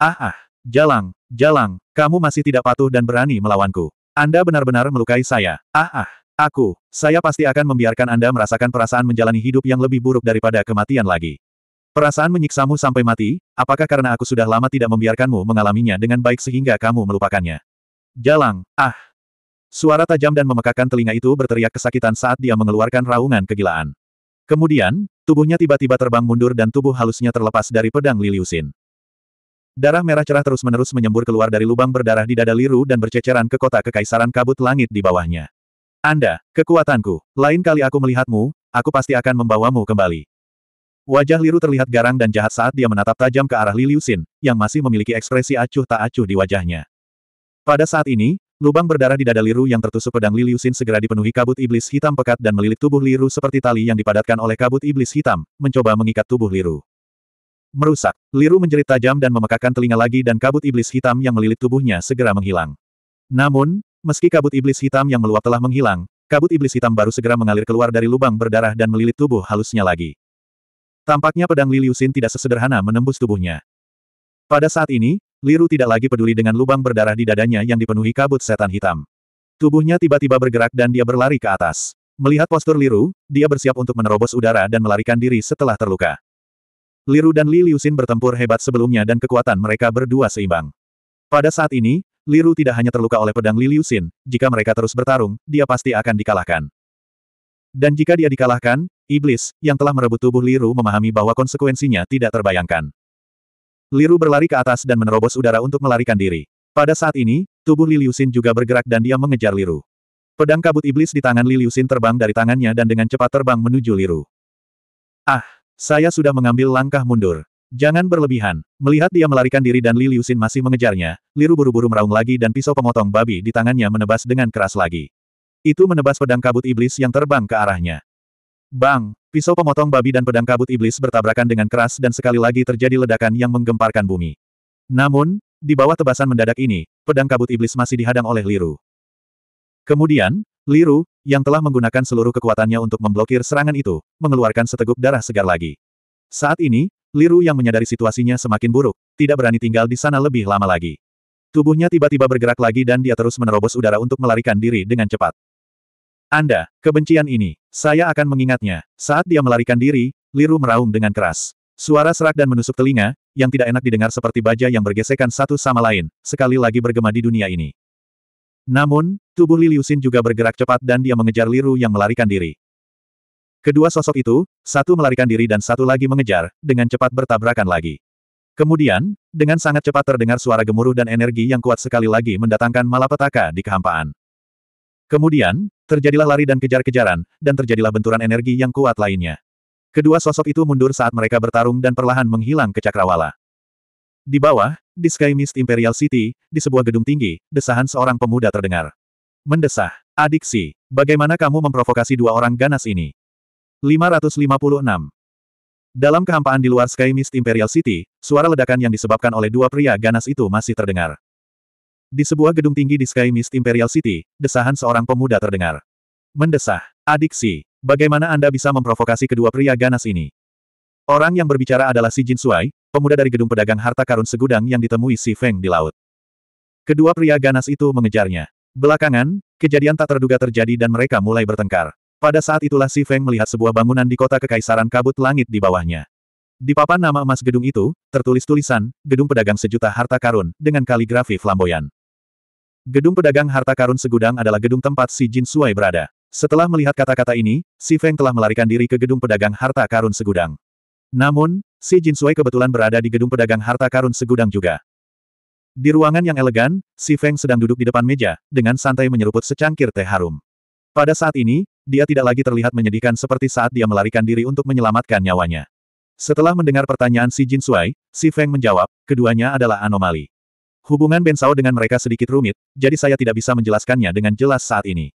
Speaker 1: Ah ah! Jalang, jalang, kamu masih tidak patuh dan berani melawanku. Anda benar-benar melukai saya. Ah ah! Aku, saya pasti akan membiarkan Anda merasakan perasaan menjalani hidup yang lebih buruk daripada kematian lagi. Perasaan menyiksamu sampai mati, apakah karena aku sudah lama tidak membiarkanmu mengalaminya dengan baik sehingga kamu melupakannya? Jalang, ah! Suara tajam dan memekakan telinga itu berteriak kesakitan saat dia mengeluarkan raungan kegilaan. Kemudian, tubuhnya tiba-tiba terbang mundur dan tubuh halusnya terlepas dari pedang Liliusin. Darah merah cerah terus-menerus menyembur keluar dari lubang berdarah di dada Liru dan berceceran ke kota kekaisaran kabut langit di bawahnya. Anda, kekuatanku. Lain kali aku melihatmu, aku pasti akan membawamu kembali. Wajah Liru terlihat garang dan jahat saat dia menatap tajam ke arah Liliusin, yang masih memiliki ekspresi acuh tak acuh di wajahnya. Pada saat ini, lubang berdarah di dada Liru yang tertusuk pedang Liliusin segera dipenuhi kabut iblis hitam pekat dan melilit tubuh Liru seperti tali yang dipadatkan oleh kabut iblis hitam, mencoba mengikat tubuh Liru. Merusak, Liru menjerit tajam dan memekakkan telinga lagi dan kabut iblis hitam yang melilit tubuhnya segera menghilang. Namun, Meski kabut iblis hitam yang meluap telah menghilang, kabut iblis hitam baru segera mengalir keluar dari lubang berdarah dan melilit tubuh halusnya lagi. Tampaknya pedang Liliusin tidak sesederhana menembus tubuhnya. Pada saat ini, Liru tidak lagi peduli dengan lubang berdarah di dadanya yang dipenuhi kabut setan hitam. Tubuhnya tiba-tiba bergerak dan dia berlari ke atas. Melihat postur Liru, dia bersiap untuk menerobos udara dan melarikan diri setelah terluka. Liru dan Liliusin bertempur hebat sebelumnya dan kekuatan mereka berdua seimbang. Pada saat ini, Liru tidak hanya terluka oleh pedang Liliusin. jika mereka terus bertarung, dia pasti akan dikalahkan. Dan jika dia dikalahkan, iblis, yang telah merebut tubuh Liru memahami bahwa konsekuensinya tidak terbayangkan. Liru berlari ke atas dan menerobos udara untuk melarikan diri. Pada saat ini, tubuh Liliusin juga bergerak dan dia mengejar Liru. Pedang kabut iblis di tangan Liliusin terbang dari tangannya dan dengan cepat terbang menuju Liru. Ah, saya sudah mengambil langkah mundur. Jangan berlebihan. Melihat dia melarikan diri dan Li Liusin masih mengejarnya, Liru buru-buru meraung lagi dan pisau pemotong babi di tangannya menebas dengan keras lagi. Itu menebas pedang kabut iblis yang terbang ke arahnya. Bang! Pisau pemotong babi dan pedang kabut iblis bertabrakan dengan keras dan sekali lagi terjadi ledakan yang menggemparkan bumi. Namun, di bawah tebasan mendadak ini, pedang kabut iblis masih dihadang oleh Liru. Kemudian, Liru, yang telah menggunakan seluruh kekuatannya untuk memblokir serangan itu, mengeluarkan seteguk darah segar lagi. Saat ini, Liru yang menyadari situasinya semakin buruk, tidak berani tinggal di sana lebih lama lagi. Tubuhnya tiba-tiba bergerak lagi dan dia terus menerobos udara untuk melarikan diri dengan cepat. Anda, kebencian ini, saya akan mengingatnya. Saat dia melarikan diri, Liru meraung dengan keras. Suara serak dan menusuk telinga, yang tidak enak didengar seperti baja yang bergesekan satu sama lain, sekali lagi bergema di dunia ini. Namun, tubuh Liliusin juga bergerak cepat dan dia mengejar Liru yang melarikan diri. Kedua sosok itu, satu melarikan diri dan satu lagi mengejar, dengan cepat bertabrakan lagi. Kemudian, dengan sangat cepat terdengar suara gemuruh dan energi yang kuat sekali lagi mendatangkan malapetaka di kehampaan. Kemudian, terjadilah lari dan kejar-kejaran, dan terjadilah benturan energi yang kuat lainnya. Kedua sosok itu mundur saat mereka bertarung dan perlahan menghilang ke cakrawala. Di bawah, di Sky Mist Imperial City, di sebuah gedung tinggi, desahan seorang pemuda terdengar. Mendesah. Adiksi, bagaimana kamu memprovokasi dua orang ganas ini? 556. Dalam kehampaan di luar Sky Mist Imperial City, suara ledakan yang disebabkan oleh dua pria ganas itu masih terdengar. Di sebuah gedung tinggi di Sky Mist Imperial City, desahan seorang pemuda terdengar. Mendesah. Adiksi. Bagaimana Anda bisa memprovokasi kedua pria ganas ini? Orang yang berbicara adalah Si Jin Suai, pemuda dari gedung pedagang harta karun segudang yang ditemui Si Feng di laut. Kedua pria ganas itu mengejarnya. Belakangan, kejadian tak terduga terjadi dan mereka mulai bertengkar. Pada saat itulah Si Feng melihat sebuah bangunan di kota kekaisaran kabut langit di bawahnya. Di papan nama emas gedung itu, tertulis tulisan, Gedung Pedagang Sejuta Harta Karun, dengan kaligrafi flamboyan. Gedung Pedagang Harta Karun Segudang adalah gedung tempat si Jin Suai berada. Setelah melihat kata-kata ini, Si Feng telah melarikan diri ke Gedung Pedagang Harta Karun Segudang. Namun, si Jin Suai kebetulan berada di Gedung Pedagang Harta Karun Segudang juga. Di ruangan yang elegan, Si Feng sedang duduk di depan meja, dengan santai menyeruput secangkir teh harum. Pada saat ini, dia tidak lagi terlihat menyedihkan seperti saat dia melarikan diri untuk menyelamatkan nyawanya. Setelah mendengar pertanyaan si Jin Sui, si Feng menjawab, keduanya adalah anomali. Hubungan Ben Bensao dengan mereka sedikit rumit, jadi saya tidak bisa menjelaskannya dengan jelas saat ini.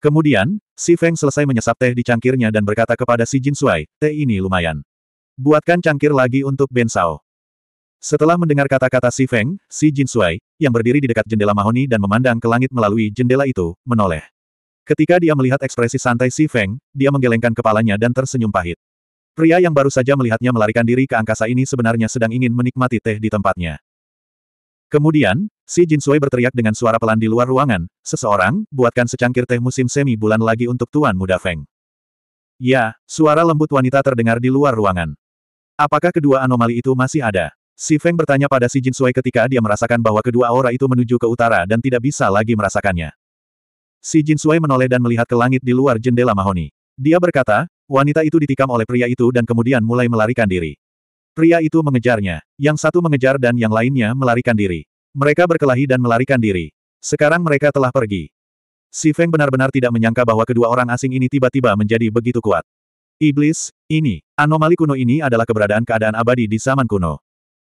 Speaker 1: Kemudian, si Feng selesai menyesap teh di cangkirnya dan berkata kepada si Jin Sui, teh ini lumayan. Buatkan cangkir lagi untuk Ben Bensao. Setelah mendengar kata-kata si Feng, si Jin Sui, yang berdiri di dekat jendela mahoni dan memandang ke langit melalui jendela itu, menoleh. Ketika dia melihat ekspresi santai Si Feng, dia menggelengkan kepalanya dan tersenyum pahit. Pria yang baru saja melihatnya melarikan diri ke angkasa ini sebenarnya sedang ingin menikmati teh di tempatnya. Kemudian, si Jin Sui berteriak dengan suara pelan di luar ruangan, seseorang, buatkan secangkir teh musim semi bulan lagi untuk Tuan Muda Feng. Ya, suara lembut wanita terdengar di luar ruangan. Apakah kedua anomali itu masih ada? Si Feng bertanya pada si Jin Sui ketika dia merasakan bahwa kedua aura itu menuju ke utara dan tidak bisa lagi merasakannya. Si Jin Sui menoleh dan melihat ke langit di luar jendela mahoni. Dia berkata, wanita itu ditikam oleh pria itu dan kemudian mulai melarikan diri. Pria itu mengejarnya, yang satu mengejar dan yang lainnya melarikan diri. Mereka berkelahi dan melarikan diri. Sekarang mereka telah pergi. Si Feng benar-benar tidak menyangka bahwa kedua orang asing ini tiba-tiba menjadi begitu kuat. Iblis, ini, anomali kuno ini adalah keberadaan keadaan abadi di zaman kuno.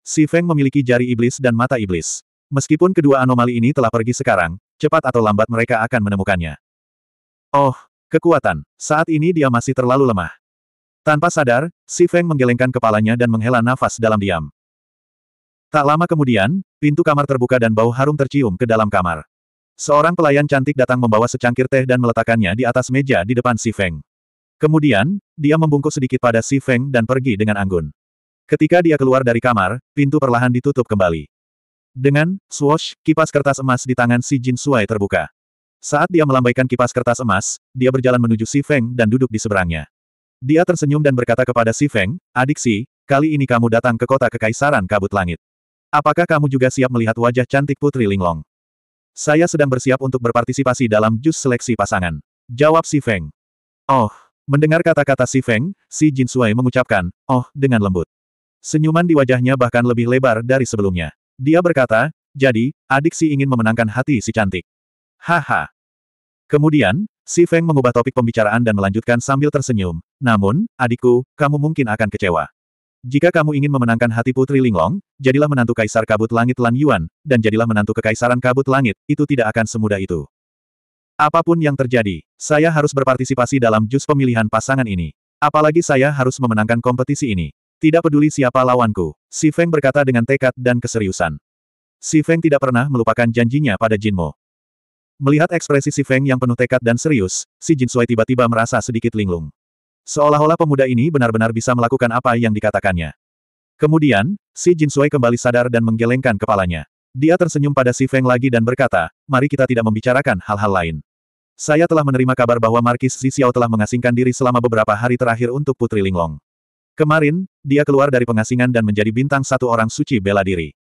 Speaker 1: Si Feng memiliki jari iblis dan mata iblis. Meskipun kedua anomali ini telah pergi sekarang, cepat atau lambat mereka akan menemukannya. Oh, kekuatan. Saat ini dia masih terlalu lemah. Tanpa sadar, Si Feng menggelengkan kepalanya dan menghela nafas dalam diam. Tak lama kemudian, pintu kamar terbuka dan bau harum tercium ke dalam kamar. Seorang pelayan cantik datang membawa secangkir teh dan meletakkannya di atas meja di depan Si Feng. Kemudian, dia membungkuk sedikit pada Si Feng dan pergi dengan anggun. Ketika dia keluar dari kamar, pintu perlahan ditutup kembali. Dengan, swash kipas kertas emas di tangan si Jin Suai terbuka. Saat dia melambaikan kipas kertas emas, dia berjalan menuju Si Feng dan duduk di seberangnya. Dia tersenyum dan berkata kepada Si Feng, adik Si, kali ini kamu datang ke kota Kekaisaran Kabut Langit. Apakah kamu juga siap melihat wajah cantik Putri Linglong? Saya sedang bersiap untuk berpartisipasi dalam jus seleksi pasangan. Jawab Si Feng. Oh, mendengar kata-kata Si Feng, Si Jin Suai mengucapkan, oh, dengan lembut. Senyuman di wajahnya bahkan lebih lebar dari sebelumnya. Dia berkata, jadi, adik si ingin memenangkan hati si cantik. Haha. Kemudian, si Feng mengubah topik pembicaraan dan melanjutkan sambil tersenyum. Namun, adikku, kamu mungkin akan kecewa. Jika kamu ingin memenangkan hati Putri Linglong, jadilah menantu Kaisar Kabut Langit Lan Yuan, dan jadilah menantu Kekaisaran Kabut Langit, itu tidak akan semudah itu. Apapun yang terjadi, saya harus berpartisipasi dalam jus pemilihan pasangan ini. Apalagi saya harus memenangkan kompetisi ini. Tidak peduli siapa lawanku, Si Feng berkata dengan tekad dan keseriusan. Si Feng tidak pernah melupakan janjinya pada Jinmo. Melihat ekspresi Si Feng yang penuh tekad dan serius, si Jin Sui tiba-tiba merasa sedikit linglung. Seolah-olah pemuda ini benar-benar bisa melakukan apa yang dikatakannya. Kemudian, si Jin Sui kembali sadar dan menggelengkan kepalanya. Dia tersenyum pada Si Feng lagi dan berkata, mari kita tidak membicarakan hal-hal lain. Saya telah menerima kabar bahwa Markis Zixiao telah mengasingkan diri selama beberapa hari terakhir untuk Putri Linglong. Kemarin, dia keluar dari pengasingan dan menjadi bintang satu orang suci bela diri.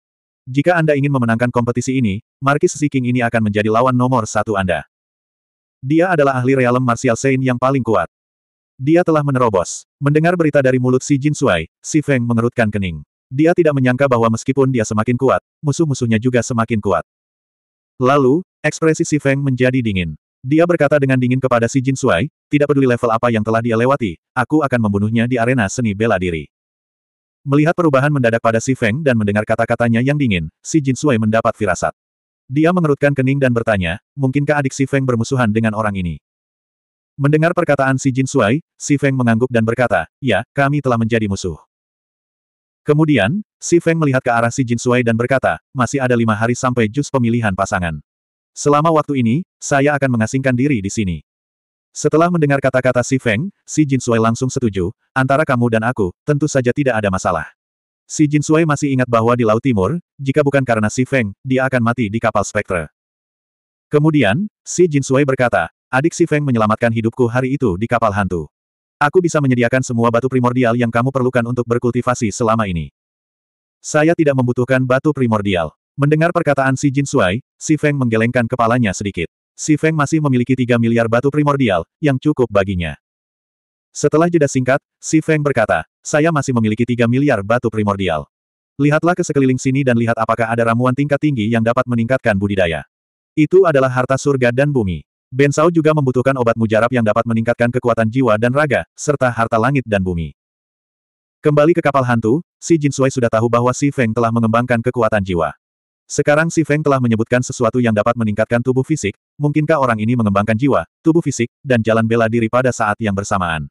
Speaker 1: Jika Anda ingin memenangkan kompetisi ini, Markis Ziking ini akan menjadi lawan nomor satu Anda. Dia adalah ahli realem martial sein yang paling kuat. Dia telah menerobos. Mendengar berita dari mulut si Jin Sui, si Feng mengerutkan kening. Dia tidak menyangka bahwa meskipun dia semakin kuat, musuh-musuhnya juga semakin kuat. Lalu, ekspresi si Feng menjadi dingin. Dia berkata dengan dingin kepada Si Jin Sui, tidak peduli level apa yang telah dia lewati, aku akan membunuhnya di arena seni bela diri. Melihat perubahan mendadak pada Si Feng dan mendengar kata-katanya yang dingin, Si Jin Sui mendapat firasat. Dia mengerutkan kening dan bertanya, mungkinkah adik Si Feng bermusuhan dengan orang ini? Mendengar perkataan Si Jin Sui, Si Feng mengangguk dan berkata, ya, kami telah menjadi musuh. Kemudian, Si Feng melihat ke arah Si Jin Sui dan berkata, masih ada lima hari sampai jus pemilihan pasangan. Selama waktu ini, saya akan mengasingkan diri di sini. Setelah mendengar kata-kata Si Feng, Si Jin Sui langsung setuju, antara kamu dan aku, tentu saja tidak ada masalah. Si Jin Sui masih ingat bahwa di Laut Timur, jika bukan karena Si Feng, dia akan mati di kapal Spectre. Kemudian, Si Jin Sui berkata, adik Si Feng menyelamatkan hidupku hari itu di kapal hantu. Aku bisa menyediakan semua batu primordial yang kamu perlukan untuk berkultivasi selama ini. Saya tidak membutuhkan batu primordial. Mendengar perkataan si Jin Sui, si Feng menggelengkan kepalanya sedikit. Si Feng masih memiliki 3 miliar batu primordial, yang cukup baginya. Setelah jeda singkat, si Feng berkata, saya masih memiliki 3 miliar batu primordial. Lihatlah ke sekeliling sini dan lihat apakah ada ramuan tingkat tinggi yang dapat meningkatkan budidaya. Itu adalah harta surga dan bumi. Ben Bensau juga membutuhkan obat mujarab yang dapat meningkatkan kekuatan jiwa dan raga, serta harta langit dan bumi. Kembali ke kapal hantu, si Jin Sui sudah tahu bahwa si Feng telah mengembangkan kekuatan jiwa. Sekarang Si Feng telah menyebutkan sesuatu yang dapat meningkatkan tubuh fisik, mungkinkah orang ini mengembangkan jiwa, tubuh fisik, dan jalan bela diri pada saat yang bersamaan.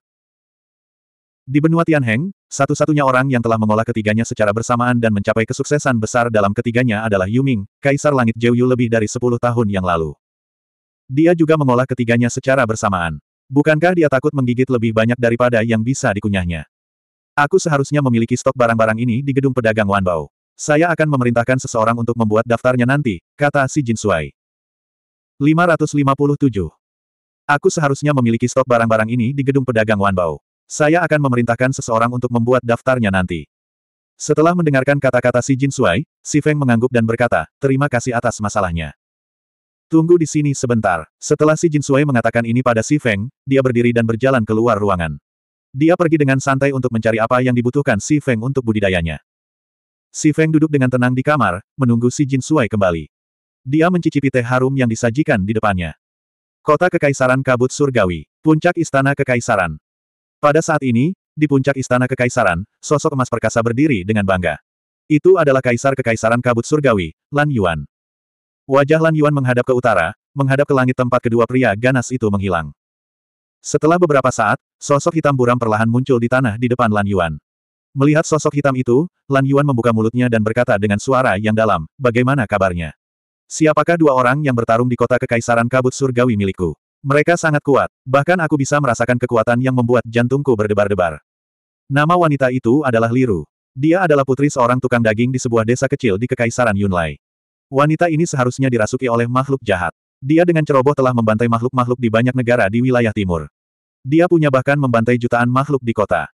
Speaker 1: Di benua Tianheng, satu-satunya orang yang telah mengolah ketiganya secara bersamaan dan mencapai kesuksesan besar dalam ketiganya adalah Yuming, Kaisar Langit Yu lebih dari 10 tahun yang lalu. Dia juga mengolah ketiganya secara bersamaan. Bukankah dia takut menggigit lebih banyak daripada yang bisa dikunyahnya? Aku seharusnya memiliki stok barang-barang ini di gedung pedagang Wanbao. Saya akan memerintahkan seseorang untuk membuat daftarnya nanti, kata si Jin Sui. 557. Aku seharusnya memiliki stok barang-barang ini di gedung pedagang Wanbao. Saya akan memerintahkan seseorang untuk membuat daftarnya nanti. Setelah mendengarkan kata-kata si Jin Sui, si Feng mengangguk dan berkata, terima kasih atas masalahnya. Tunggu di sini sebentar. Setelah si Jin Sui mengatakan ini pada si Feng, dia berdiri dan berjalan keluar ruangan. Dia pergi dengan santai untuk mencari apa yang dibutuhkan si Feng untuk budidayanya. Si Feng duduk dengan tenang di kamar, menunggu si Jin Suai kembali. Dia mencicipi teh harum yang disajikan di depannya. Kota Kekaisaran Kabut Surgawi. Puncak Istana Kekaisaran. Pada saat ini, di puncak Istana Kekaisaran, sosok emas perkasa berdiri dengan bangga. Itu adalah Kaisar Kekaisaran Kabut Surgawi, Lan Yuan. Wajah Lan Yuan menghadap ke utara, menghadap ke langit tempat kedua pria ganas itu menghilang. Setelah beberapa saat, sosok hitam buram perlahan muncul di tanah di depan Lan Yuan. Melihat sosok hitam itu, Lan Yuan membuka mulutnya dan berkata dengan suara yang dalam, bagaimana kabarnya? Siapakah dua orang yang bertarung di kota kekaisaran kabut surgawi milikku? Mereka sangat kuat, bahkan aku bisa merasakan kekuatan yang membuat jantungku berdebar-debar. Nama wanita itu adalah Liru. Dia adalah putri seorang tukang daging di sebuah desa kecil di kekaisaran Yunlai. Wanita ini seharusnya dirasuki oleh makhluk jahat. Dia dengan ceroboh telah membantai makhluk-makhluk di banyak negara di wilayah timur. Dia punya bahkan membantai jutaan makhluk di kota.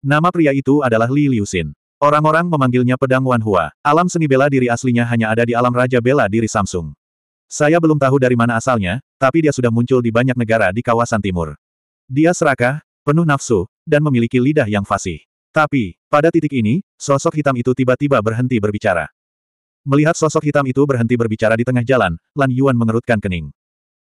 Speaker 1: Nama pria itu adalah Li Liusin. Orang-orang memanggilnya pedang Wan Hua. Alam seni bela diri aslinya hanya ada di alam raja bela diri Samsung. Saya belum tahu dari mana asalnya, tapi dia sudah muncul di banyak negara di kawasan timur. Dia serakah, penuh nafsu, dan memiliki lidah yang fasih. Tapi, pada titik ini, sosok hitam itu tiba-tiba berhenti berbicara. Melihat sosok hitam itu berhenti berbicara di tengah jalan, Lan Yuan mengerutkan kening.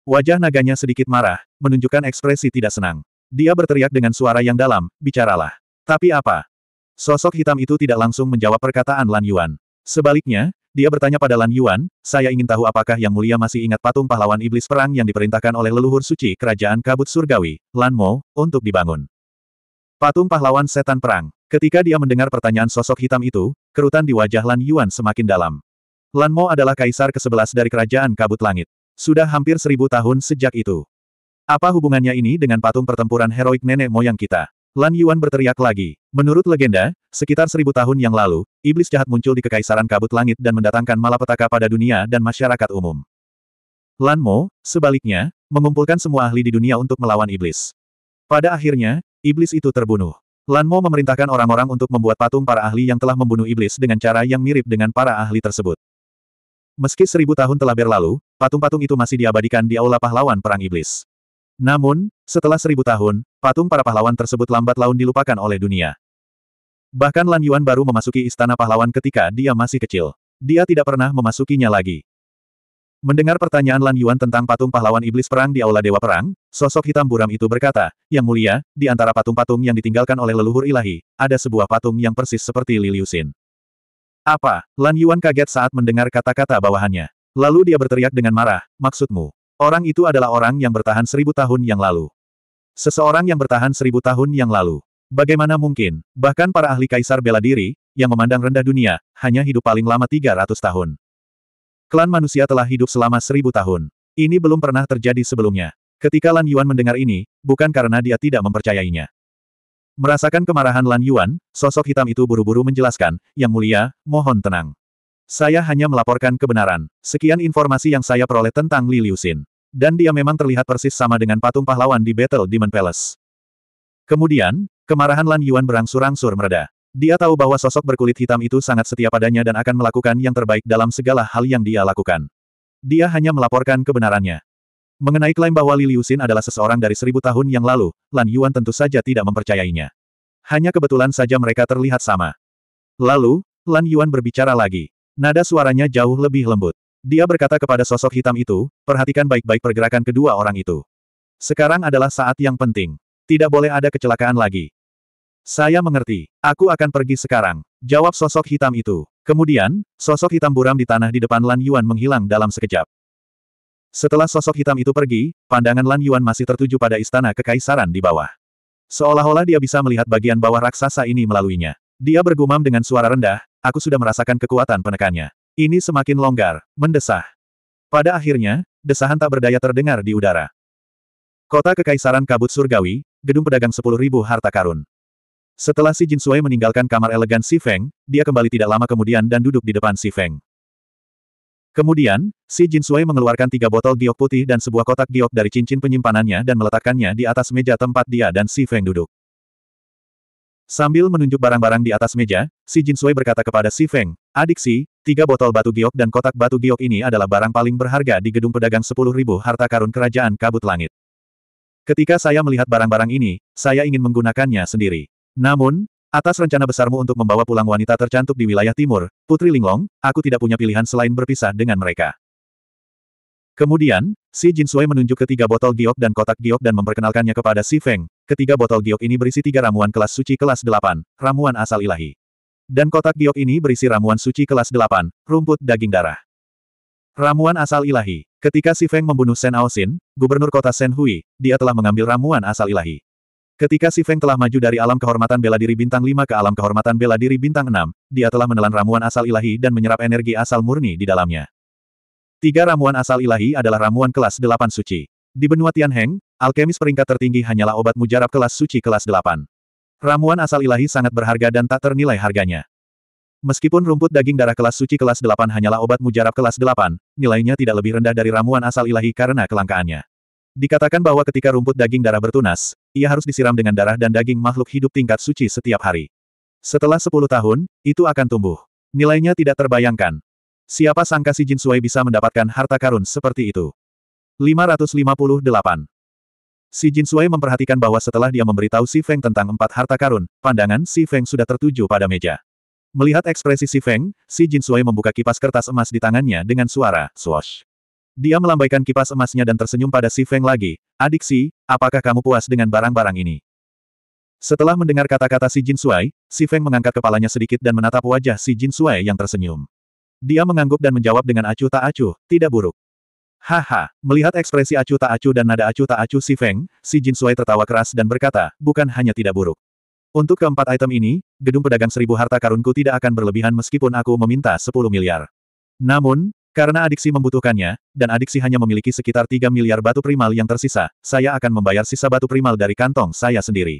Speaker 1: Wajah naganya sedikit marah, menunjukkan ekspresi tidak senang. Dia berteriak dengan suara yang dalam, bicaralah. Tapi apa? Sosok hitam itu tidak langsung menjawab perkataan Lan Yuan. Sebaliknya, dia bertanya pada Lan Yuan, saya ingin tahu apakah Yang Mulia masih ingat patung pahlawan iblis perang yang diperintahkan oleh leluhur suci kerajaan kabut surgawi, Lan Mo, untuk dibangun. Patung pahlawan setan perang. Ketika dia mendengar pertanyaan sosok hitam itu, kerutan di wajah Lan Yuan semakin dalam. Lan Mo adalah kaisar ke-11 dari kerajaan kabut langit. Sudah hampir seribu tahun sejak itu. Apa hubungannya ini dengan patung pertempuran heroik nenek moyang kita? Lan Yuan berteriak lagi. Menurut legenda, sekitar seribu tahun yang lalu, iblis jahat muncul di Kekaisaran Kabut Langit dan mendatangkan malapetaka pada dunia dan masyarakat umum. Lan Mo, sebaliknya, mengumpulkan semua ahli di dunia untuk melawan iblis. Pada akhirnya, iblis itu terbunuh. Lan Mo memerintahkan orang-orang untuk membuat patung para ahli yang telah membunuh iblis dengan cara yang mirip dengan para ahli tersebut. Meski seribu tahun telah berlalu, patung-patung itu masih diabadikan di Aula Pahlawan Perang Iblis. Namun, setelah seribu tahun, patung para pahlawan tersebut lambat laun dilupakan oleh dunia. Bahkan Lan Yuan baru memasuki istana pahlawan ketika dia masih kecil. Dia tidak pernah memasukinya lagi. Mendengar pertanyaan Lan Yuan tentang patung pahlawan iblis perang di Aula Dewa Perang, sosok hitam buram itu berkata, Yang mulia, di antara patung-patung yang ditinggalkan oleh leluhur ilahi, ada sebuah patung yang persis seperti Liliusin. Apa? Lan Yuan kaget saat mendengar kata-kata bawahannya. Lalu dia berteriak dengan marah, maksudmu? Orang itu adalah orang yang bertahan seribu tahun yang lalu. Seseorang yang bertahan seribu tahun yang lalu. Bagaimana mungkin, bahkan para ahli kaisar bela diri, yang memandang rendah dunia, hanya hidup paling lama 300 tahun. Klan manusia telah hidup selama seribu tahun. Ini belum pernah terjadi sebelumnya. Ketika Lan Yuan mendengar ini, bukan karena dia tidak mempercayainya. Merasakan kemarahan Lan Yuan, sosok hitam itu buru-buru menjelaskan, Yang mulia, mohon tenang. Saya hanya melaporkan kebenaran. Sekian informasi yang saya peroleh tentang Li Liusin dan dia memang terlihat persis sama dengan patung pahlawan di Battle Demon Palace. Kemudian, kemarahan Lan Yuan berangsur-angsur mereda. Dia tahu bahwa sosok berkulit hitam itu sangat setia padanya dan akan melakukan yang terbaik dalam segala hal yang dia lakukan. Dia hanya melaporkan kebenarannya. Mengenai klaim bahwa Liliusin adalah seseorang dari seribu tahun yang lalu, Lan Yuan tentu saja tidak mempercayainya. Hanya kebetulan saja mereka terlihat sama. Lalu, Lan Yuan berbicara lagi. Nada suaranya jauh lebih lembut. Dia berkata kepada sosok hitam itu, perhatikan baik-baik pergerakan kedua orang itu. Sekarang adalah saat yang penting. Tidak boleh ada kecelakaan lagi. Saya mengerti. Aku akan pergi sekarang. Jawab sosok hitam itu. Kemudian, sosok hitam buram di tanah di depan Lan Yuan menghilang dalam sekejap. Setelah sosok hitam itu pergi, pandangan Lan Yuan masih tertuju pada istana kekaisaran di bawah. Seolah-olah dia bisa melihat bagian bawah raksasa ini melaluinya. Dia bergumam dengan suara rendah, aku sudah merasakan kekuatan penekannya. Ini semakin longgar, mendesah. Pada akhirnya, desahan tak berdaya terdengar di udara. Kota Kekaisaran Kabut Surgawi, Gedung Pedagang 10.000 Harta Karun. Setelah Si Jin Sui meninggalkan kamar elegan Si Feng, dia kembali tidak lama kemudian dan duduk di depan Si Feng. Kemudian, Si Jin Sui mengeluarkan tiga botol giok putih dan sebuah kotak giok dari cincin penyimpanannya dan meletakkannya di atas meja tempat dia dan Si Feng duduk. Sambil menunjuk barang-barang di atas meja, Si Jin Sui berkata kepada Si Feng, Adik Si, Tiga botol batu giok dan kotak batu giok ini adalah barang paling berharga di gedung pedagang sepuluh ribu harta karun kerajaan kabut langit. Ketika saya melihat barang-barang ini, saya ingin menggunakannya sendiri. Namun, atas rencana besarmu untuk membawa pulang wanita tercantik di wilayah timur, Putri Linglong, aku tidak punya pilihan selain berpisah dengan mereka. Kemudian, si Jin Sui menunjuk ketiga botol giok dan kotak giok dan memperkenalkannya kepada si Feng. Ketiga botol giok ini berisi tiga ramuan kelas suci kelas delapan, ramuan asal ilahi. Dan kotak giok ini berisi ramuan suci kelas 8, rumput daging darah. Ramuan asal ilahi. Ketika Si Feng membunuh Sen Aosin, gubernur kota Sen Hui, dia telah mengambil ramuan asal ilahi. Ketika Si Feng telah maju dari alam kehormatan bela diri bintang 5 ke alam kehormatan bela diri bintang 6, dia telah menelan ramuan asal ilahi dan menyerap energi asal murni di dalamnya. Tiga ramuan asal ilahi adalah ramuan kelas 8 suci. Di benua Tianheng, alkemis peringkat tertinggi hanyalah obat mujarab kelas suci kelas 8. Ramuan asal ilahi sangat berharga dan tak ternilai harganya. Meskipun rumput daging darah kelas suci kelas 8 hanyalah obat mujarab kelas 8, nilainya tidak lebih rendah dari ramuan asal ilahi karena kelangkaannya. Dikatakan bahwa ketika rumput daging darah bertunas, ia harus disiram dengan darah dan daging makhluk hidup tingkat suci setiap hari. Setelah 10 tahun, itu akan tumbuh. Nilainya tidak terbayangkan. Siapa sangka si Jin Sui bisa mendapatkan harta karun seperti itu? 558 Si Jin Sui memperhatikan bahwa setelah dia memberitahu Si Feng tentang empat harta karun, pandangan Si Feng sudah tertuju pada meja. Melihat ekspresi Si Feng, Si Jin Sui membuka kipas kertas emas di tangannya dengan suara, swash. Dia melambaikan kipas emasnya dan tersenyum pada Si Feng lagi, adik Si, apakah kamu puas dengan barang-barang ini? Setelah mendengar kata-kata Si Jin Sui, Si Feng mengangkat kepalanya sedikit dan menatap wajah Si Jin Sui yang tersenyum. Dia mengangguk dan menjawab dengan acuh tak acuh, tidak buruk. Haha, melihat ekspresi acu tak acu dan nada acu tak acu si Feng, si Jin Sui tertawa keras dan berkata, bukan hanya tidak buruk. Untuk keempat item ini, gedung pedagang seribu harta karunku tidak akan berlebihan meskipun aku meminta 10 miliar. Namun, karena adiksi membutuhkannya, dan adiksi hanya memiliki sekitar 3 miliar batu primal yang tersisa, saya akan membayar sisa batu primal dari kantong saya sendiri.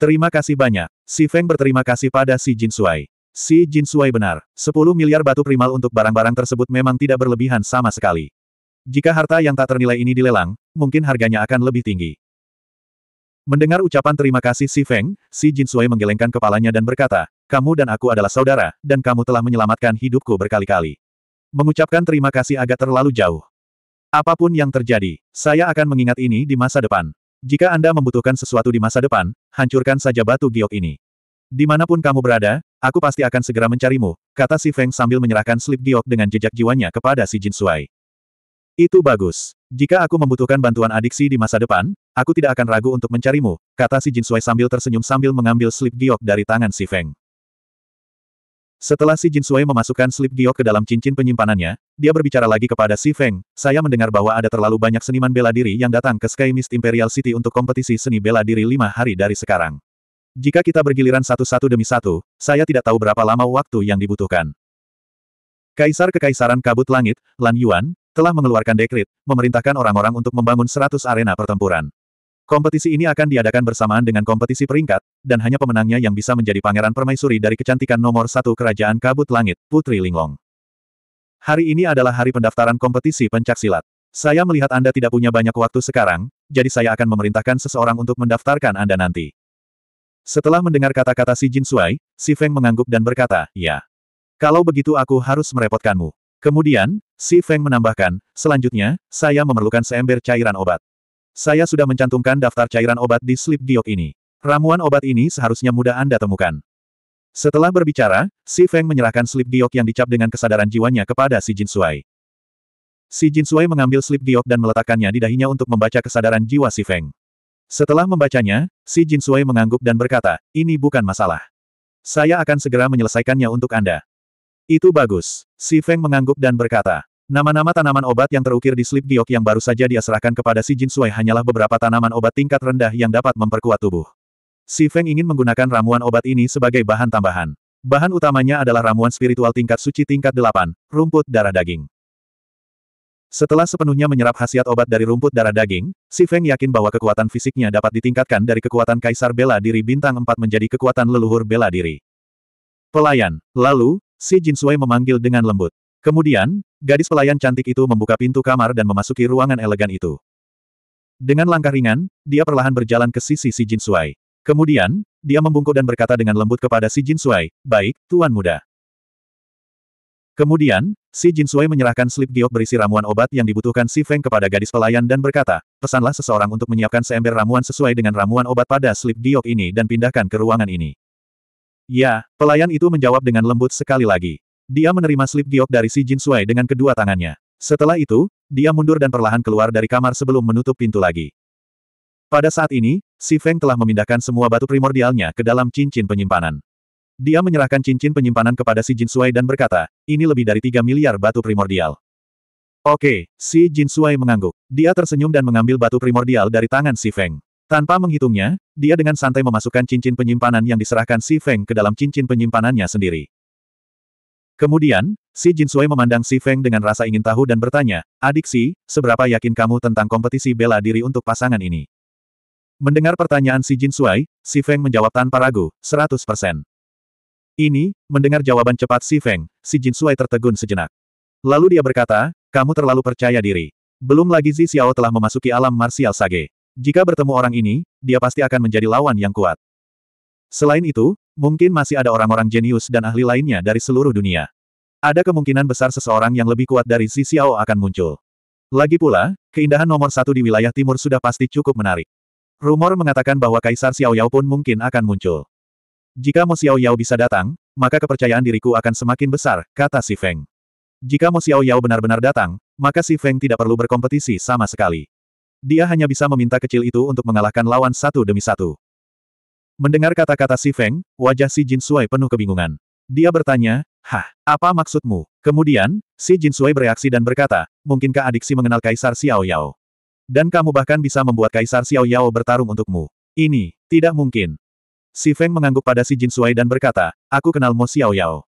Speaker 1: Terima kasih banyak. Si Feng berterima kasih pada si Jin Sui. Si Jin Sui benar, 10 miliar batu primal untuk barang-barang tersebut memang tidak berlebihan sama sekali. Jika harta yang tak ternilai ini dilelang, mungkin harganya akan lebih tinggi. Mendengar ucapan terima kasih Si Feng, Si Jin Sui menggelengkan kepalanya dan berkata, kamu dan aku adalah saudara, dan kamu telah menyelamatkan hidupku berkali-kali. Mengucapkan terima kasih agak terlalu jauh. Apapun yang terjadi, saya akan mengingat ini di masa depan. Jika Anda membutuhkan sesuatu di masa depan, hancurkan saja batu giok ini. Dimanapun kamu berada, aku pasti akan segera mencarimu, kata Si Feng sambil menyerahkan slip giok dengan jejak jiwanya kepada Si Jin Sui. Itu bagus. Jika aku membutuhkan bantuan adiksi di masa depan, aku tidak akan ragu untuk mencarimu, kata si Jin Jinsui sambil tersenyum sambil mengambil slip giok dari tangan si Feng. Setelah si Jin Jinsui memasukkan slip giok ke dalam cincin penyimpanannya, dia berbicara lagi kepada si Feng, saya mendengar bahwa ada terlalu banyak seniman bela diri yang datang ke Sky Mist Imperial City untuk kompetisi seni bela diri lima hari dari sekarang. Jika kita bergiliran satu-satu demi satu, saya tidak tahu berapa lama waktu yang dibutuhkan. Kaisar Kekaisaran Kabut Langit, Lan Yuan, telah mengeluarkan dekrit, memerintahkan orang-orang untuk membangun 100 arena pertempuran. Kompetisi ini akan diadakan bersamaan dengan kompetisi peringkat, dan hanya pemenangnya yang bisa menjadi pangeran permaisuri dari kecantikan nomor satu kerajaan kabut langit, Putri Linglong. Hari ini adalah hari pendaftaran kompetisi pencaksilat. Saya melihat Anda tidak punya banyak waktu sekarang, jadi saya akan memerintahkan seseorang untuk mendaftarkan Anda nanti. Setelah mendengar kata-kata si Jin Sui, si Feng mengangguk dan berkata, ya. Kalau begitu aku harus merepotkanmu. Kemudian, Si Feng menambahkan, selanjutnya, saya memerlukan seember cairan obat. Saya sudah mencantumkan daftar cairan obat di slip diok ini. Ramuan obat ini seharusnya mudah Anda temukan. Setelah berbicara, Si Feng menyerahkan slip diok yang dicap dengan kesadaran jiwanya kepada Si Jin Sui. Si Jin Sui mengambil slip diok dan meletakkannya di dahinya untuk membaca kesadaran jiwa Si Feng. Setelah membacanya, Si Jin Sui mengangguk dan berkata, ini bukan masalah. Saya akan segera menyelesaikannya untuk Anda. Itu bagus. Si Feng mengangguk dan berkata. Nama-nama tanaman obat yang terukir di slip giok yang baru saja diaserahkan kepada si Jin Sui hanyalah beberapa tanaman obat tingkat rendah yang dapat memperkuat tubuh. Si Feng ingin menggunakan ramuan obat ini sebagai bahan tambahan. Bahan utamanya adalah ramuan spiritual tingkat suci tingkat 8, rumput darah daging. Setelah sepenuhnya menyerap khasiat obat dari rumput darah daging, si Feng yakin bahwa kekuatan fisiknya dapat ditingkatkan dari kekuatan Kaisar Bela Diri Bintang 4 menjadi kekuatan leluhur Bela Diri. Pelayan, lalu, Si Jin Sui memanggil dengan lembut. Kemudian, gadis pelayan cantik itu membuka pintu kamar dan memasuki ruangan elegan itu. Dengan langkah ringan, dia perlahan berjalan ke sisi Si Jin Sui. Kemudian, dia membungkuk dan berkata dengan lembut kepada Si Jin Sui, Baik, Tuan Muda. Kemudian, Si Jin Sui menyerahkan slip giok berisi ramuan obat yang dibutuhkan Si Feng kepada gadis pelayan dan berkata, pesanlah seseorang untuk menyiapkan seember ramuan sesuai dengan ramuan obat pada slip giok ini dan pindahkan ke ruangan ini. Ya, pelayan itu menjawab dengan lembut sekali lagi. Dia menerima slip giok dari si Jin Sui dengan kedua tangannya. Setelah itu, dia mundur dan perlahan keluar dari kamar sebelum menutup pintu lagi. Pada saat ini, Si Feng telah memindahkan semua batu primordialnya ke dalam cincin penyimpanan. Dia menyerahkan cincin penyimpanan kepada Si Jin Sui dan berkata, ini lebih dari 3 miliar batu primordial. Oke, Si Jin Sui mengangguk. Dia tersenyum dan mengambil batu primordial dari tangan Si Feng. Tanpa menghitungnya, dia dengan santai memasukkan cincin penyimpanan yang diserahkan Si Feng ke dalam cincin penyimpanannya sendiri. Kemudian, Si Jin Sui memandang Si Feng dengan rasa ingin tahu dan bertanya, Adik Si, seberapa yakin kamu tentang kompetisi bela diri untuk pasangan ini? Mendengar pertanyaan Si Jin Sui, Si Feng menjawab tanpa ragu, 100%. Ini, mendengar jawaban cepat Si Feng, Si Jin Sui tertegun sejenak. Lalu dia berkata, kamu terlalu percaya diri. Belum lagi Zi Xiao telah memasuki alam martial sage. Jika bertemu orang ini, dia pasti akan menjadi lawan yang kuat. Selain itu, mungkin masih ada orang-orang jenius dan ahli lainnya dari seluruh dunia. Ada kemungkinan besar seseorang yang lebih kuat dari Si Xiao akan muncul. Lagi pula, keindahan nomor satu di wilayah timur sudah pasti cukup menarik. Rumor mengatakan bahwa Kaisar Xiao Yao pun mungkin akan muncul. Jika Mo Xiao Yao bisa datang, maka kepercayaan diriku akan semakin besar, kata Si Feng. Jika Mo Xiao Yao benar-benar datang, maka Si Feng tidak perlu berkompetisi sama sekali. Dia hanya bisa meminta kecil itu untuk mengalahkan lawan satu demi satu. Mendengar kata-kata Si Feng, wajah Si Jin Sui penuh kebingungan. Dia bertanya, Hah, apa maksudmu? Kemudian, Si Jin Sui bereaksi dan berkata, mungkinkah adik Si mengenal Kaisar Xiao Yao? Dan kamu bahkan bisa membuat Kaisar Xiao Yao bertarung untukmu. Ini, tidak mungkin. Si Feng mengangguk pada Si Jin Sui dan berkata, aku kenal Mo Xiao Yao.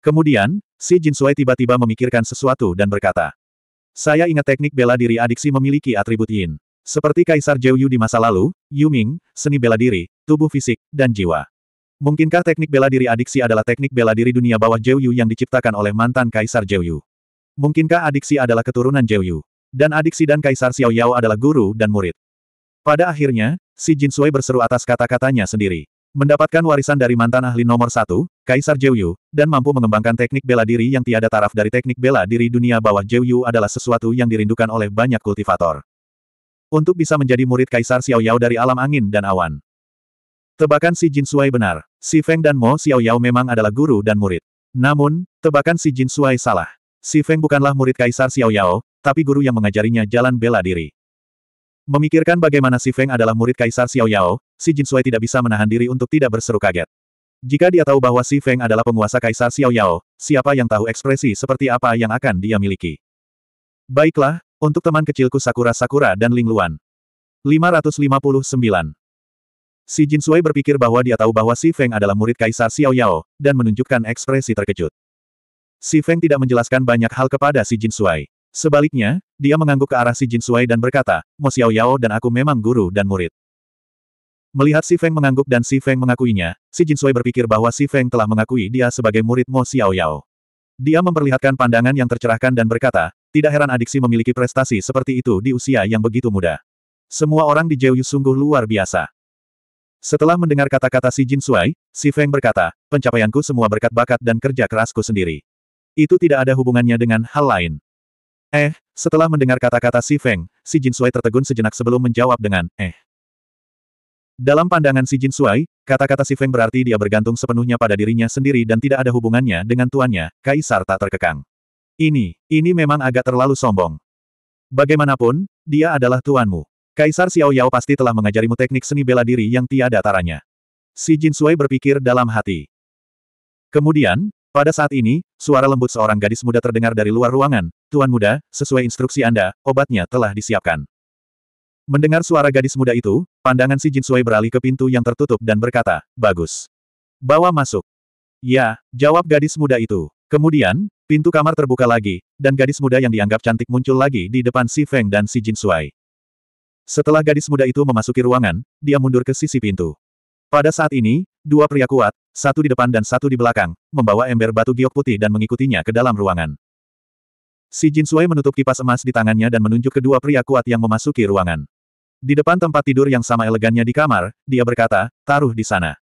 Speaker 1: Kemudian, Si Jin Sui tiba-tiba memikirkan sesuatu dan berkata, saya ingat teknik bela diri adiksi memiliki atribut yin. Seperti Kaisar Yu di masa lalu, Yu Ming, seni bela diri, tubuh fisik, dan jiwa. Mungkinkah teknik bela diri adiksi adalah teknik bela diri dunia bawah Yu yang diciptakan oleh mantan Kaisar Yu? Mungkinkah adiksi adalah keturunan Yu? Dan adiksi dan Kaisar Xiao Yao adalah guru dan murid. Pada akhirnya, si Jin Sui berseru atas kata-katanya sendiri. Mendapatkan warisan dari mantan ahli nomor satu, Kaisar Jeyu, dan mampu mengembangkan teknik bela diri yang tiada taraf dari teknik bela diri dunia bawah Jeyu adalah sesuatu yang dirindukan oleh banyak kultivator. Untuk bisa menjadi murid Kaisar Xiao Yao dari alam angin dan awan. Tebakan si Jin Suai benar. Si Feng dan Mo Yao memang adalah guru dan murid. Namun, tebakan si Jin Suai salah. Si Feng bukanlah murid Kaisar Xiao Yao, tapi guru yang mengajarinya jalan bela diri. Memikirkan bagaimana Si Feng adalah murid Kaisar Xiao Yao, Si Jin Sui tidak bisa menahan diri untuk tidak berseru kaget. Jika dia tahu bahwa Si Feng adalah penguasa Kaisar Xiao Yao, siapa yang tahu ekspresi seperti apa yang akan dia miliki? Baiklah, untuk teman kecilku Sakura Sakura dan Ling Luan. 559. Si Sui berpikir bahwa dia tahu bahwa Si Feng adalah murid Kaisar Xiao Yao, dan menunjukkan ekspresi terkejut. Si Feng tidak menjelaskan banyak hal kepada Si Jin Sui. Sebaliknya, dia mengangguk ke arah si Jin Sui dan berkata, Mo Xiao Yao dan aku memang guru dan murid. Melihat Si Feng mengangguk dan Si Feng mengakuinya, Si Jin Sui berpikir bahwa Si Feng telah mengakui dia sebagai murid Mo Xiao Yao. Dia memperlihatkan pandangan yang tercerahkan dan berkata, tidak heran adik si memiliki prestasi seperti itu di usia yang begitu muda. Semua orang di Jeyu sungguh luar biasa. Setelah mendengar kata-kata Si Jin Sui, Si Feng berkata, pencapaianku semua berkat bakat dan kerja kerasku sendiri. Itu tidak ada hubungannya dengan hal lain. Eh, setelah mendengar kata-kata Si Feng, Si Jin Sui tertegun sejenak sebelum menjawab dengan, eh. Dalam pandangan Si Jin Sui, kata-kata Si Feng berarti dia bergantung sepenuhnya pada dirinya sendiri dan tidak ada hubungannya dengan tuannya, Kaisar tak terkekang. Ini, ini memang agak terlalu sombong. Bagaimanapun, dia adalah tuanmu. Kaisar Xiao Yao pasti telah mengajarimu teknik seni bela diri yang tiada taranya. Si Jin Sui berpikir dalam hati. Kemudian, pada saat ini, suara lembut seorang gadis muda terdengar dari luar ruangan, Tuan muda, sesuai instruksi Anda, obatnya telah disiapkan. Mendengar suara gadis muda itu, pandangan si Jin Sui beralih ke pintu yang tertutup dan berkata, bagus. Bawa masuk. Ya, jawab gadis muda itu. Kemudian, pintu kamar terbuka lagi, dan gadis muda yang dianggap cantik muncul lagi di depan si Feng dan si Jin Sui. Setelah gadis muda itu memasuki ruangan, dia mundur ke sisi pintu. Pada saat ini, Dua pria kuat, satu di depan dan satu di belakang, membawa ember batu giok putih dan mengikutinya ke dalam ruangan. Si Jin Sui menutup kipas emas di tangannya dan menunjuk kedua pria kuat yang memasuki ruangan. Di depan tempat tidur yang sama elegannya di kamar, dia berkata, taruh di sana.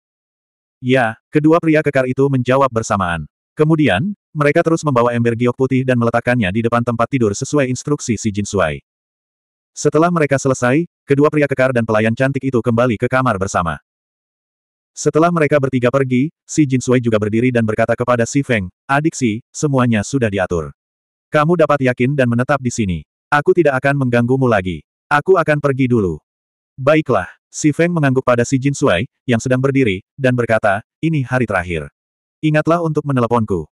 Speaker 1: Ya, kedua pria kekar itu menjawab bersamaan. Kemudian, mereka terus membawa ember giok putih dan meletakkannya di depan tempat tidur sesuai instruksi si Jin Sui. Setelah mereka selesai, kedua pria kekar dan pelayan cantik itu kembali ke kamar bersama. Setelah mereka bertiga pergi, si Jin Sui juga berdiri dan berkata kepada si Feng, adik si, semuanya sudah diatur. Kamu dapat yakin dan menetap di sini. Aku tidak akan mengganggumu lagi. Aku akan pergi dulu. Baiklah, si Feng mengangguk pada si Jin Sui, yang sedang berdiri, dan berkata, ini hari terakhir. Ingatlah untuk meneleponku.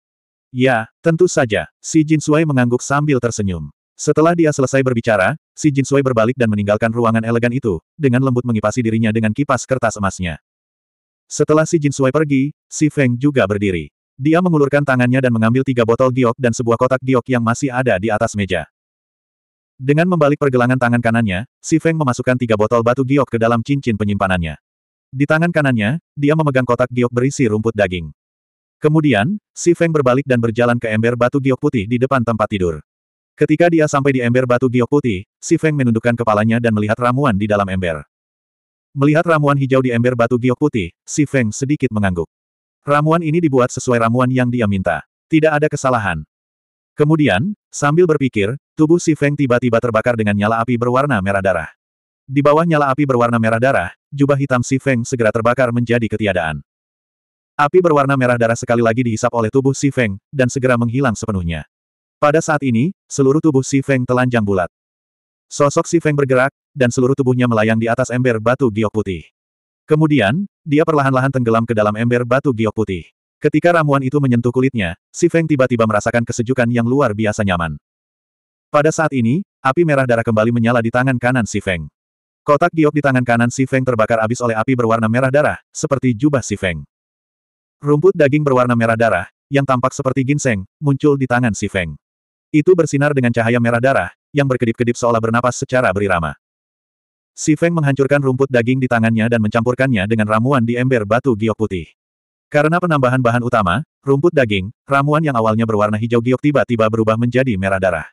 Speaker 1: Ya, tentu saja, si Jin Sui mengangguk sambil tersenyum. Setelah dia selesai berbicara, si Jin Sui berbalik dan meninggalkan ruangan elegan itu, dengan lembut mengipasi dirinya dengan kipas kertas emasnya. Setelah si Jin Sui pergi, si Feng juga berdiri. Dia mengulurkan tangannya dan mengambil tiga botol giok dan sebuah kotak giok yang masih ada di atas meja. Dengan membalik pergelangan tangan kanannya, si Feng memasukkan tiga botol batu giok ke dalam cincin penyimpanannya. Di tangan kanannya, dia memegang kotak giok berisi rumput daging. Kemudian, si Feng berbalik dan berjalan ke ember batu giok putih di depan tempat tidur. Ketika dia sampai di ember batu giok putih, si Feng menundukkan kepalanya dan melihat ramuan di dalam ember. Melihat ramuan hijau di ember batu giok putih, si Feng sedikit mengangguk. Ramuan ini dibuat sesuai ramuan yang dia minta. Tidak ada kesalahan. Kemudian, sambil berpikir, tubuh si Feng tiba-tiba terbakar dengan nyala api berwarna merah darah. Di bawah nyala api berwarna merah darah, jubah hitam si Feng segera terbakar menjadi ketiadaan. Api berwarna merah darah sekali lagi dihisap oleh tubuh si Feng, dan segera menghilang sepenuhnya. Pada saat ini, seluruh tubuh si Feng telanjang bulat. Sosok si Feng bergerak, dan seluruh tubuhnya melayang di atas ember batu giok putih. Kemudian, dia perlahan-lahan tenggelam ke dalam ember batu giok putih. Ketika ramuan itu menyentuh kulitnya, si Feng tiba-tiba merasakan kesejukan yang luar biasa nyaman. Pada saat ini, api merah darah kembali menyala di tangan kanan si Feng. Kotak giok di tangan kanan si Feng terbakar habis oleh api berwarna merah darah, seperti jubah si Feng. Rumput daging berwarna merah darah, yang tampak seperti ginseng, muncul di tangan si Feng. Itu bersinar dengan cahaya merah darah, yang berkedip-kedip seolah bernapas secara berirama. Si Feng menghancurkan rumput daging di tangannya dan mencampurkannya dengan ramuan di ember batu giok putih. Karena penambahan bahan utama, rumput daging, ramuan yang awalnya berwarna hijau giok tiba-tiba berubah menjadi merah darah.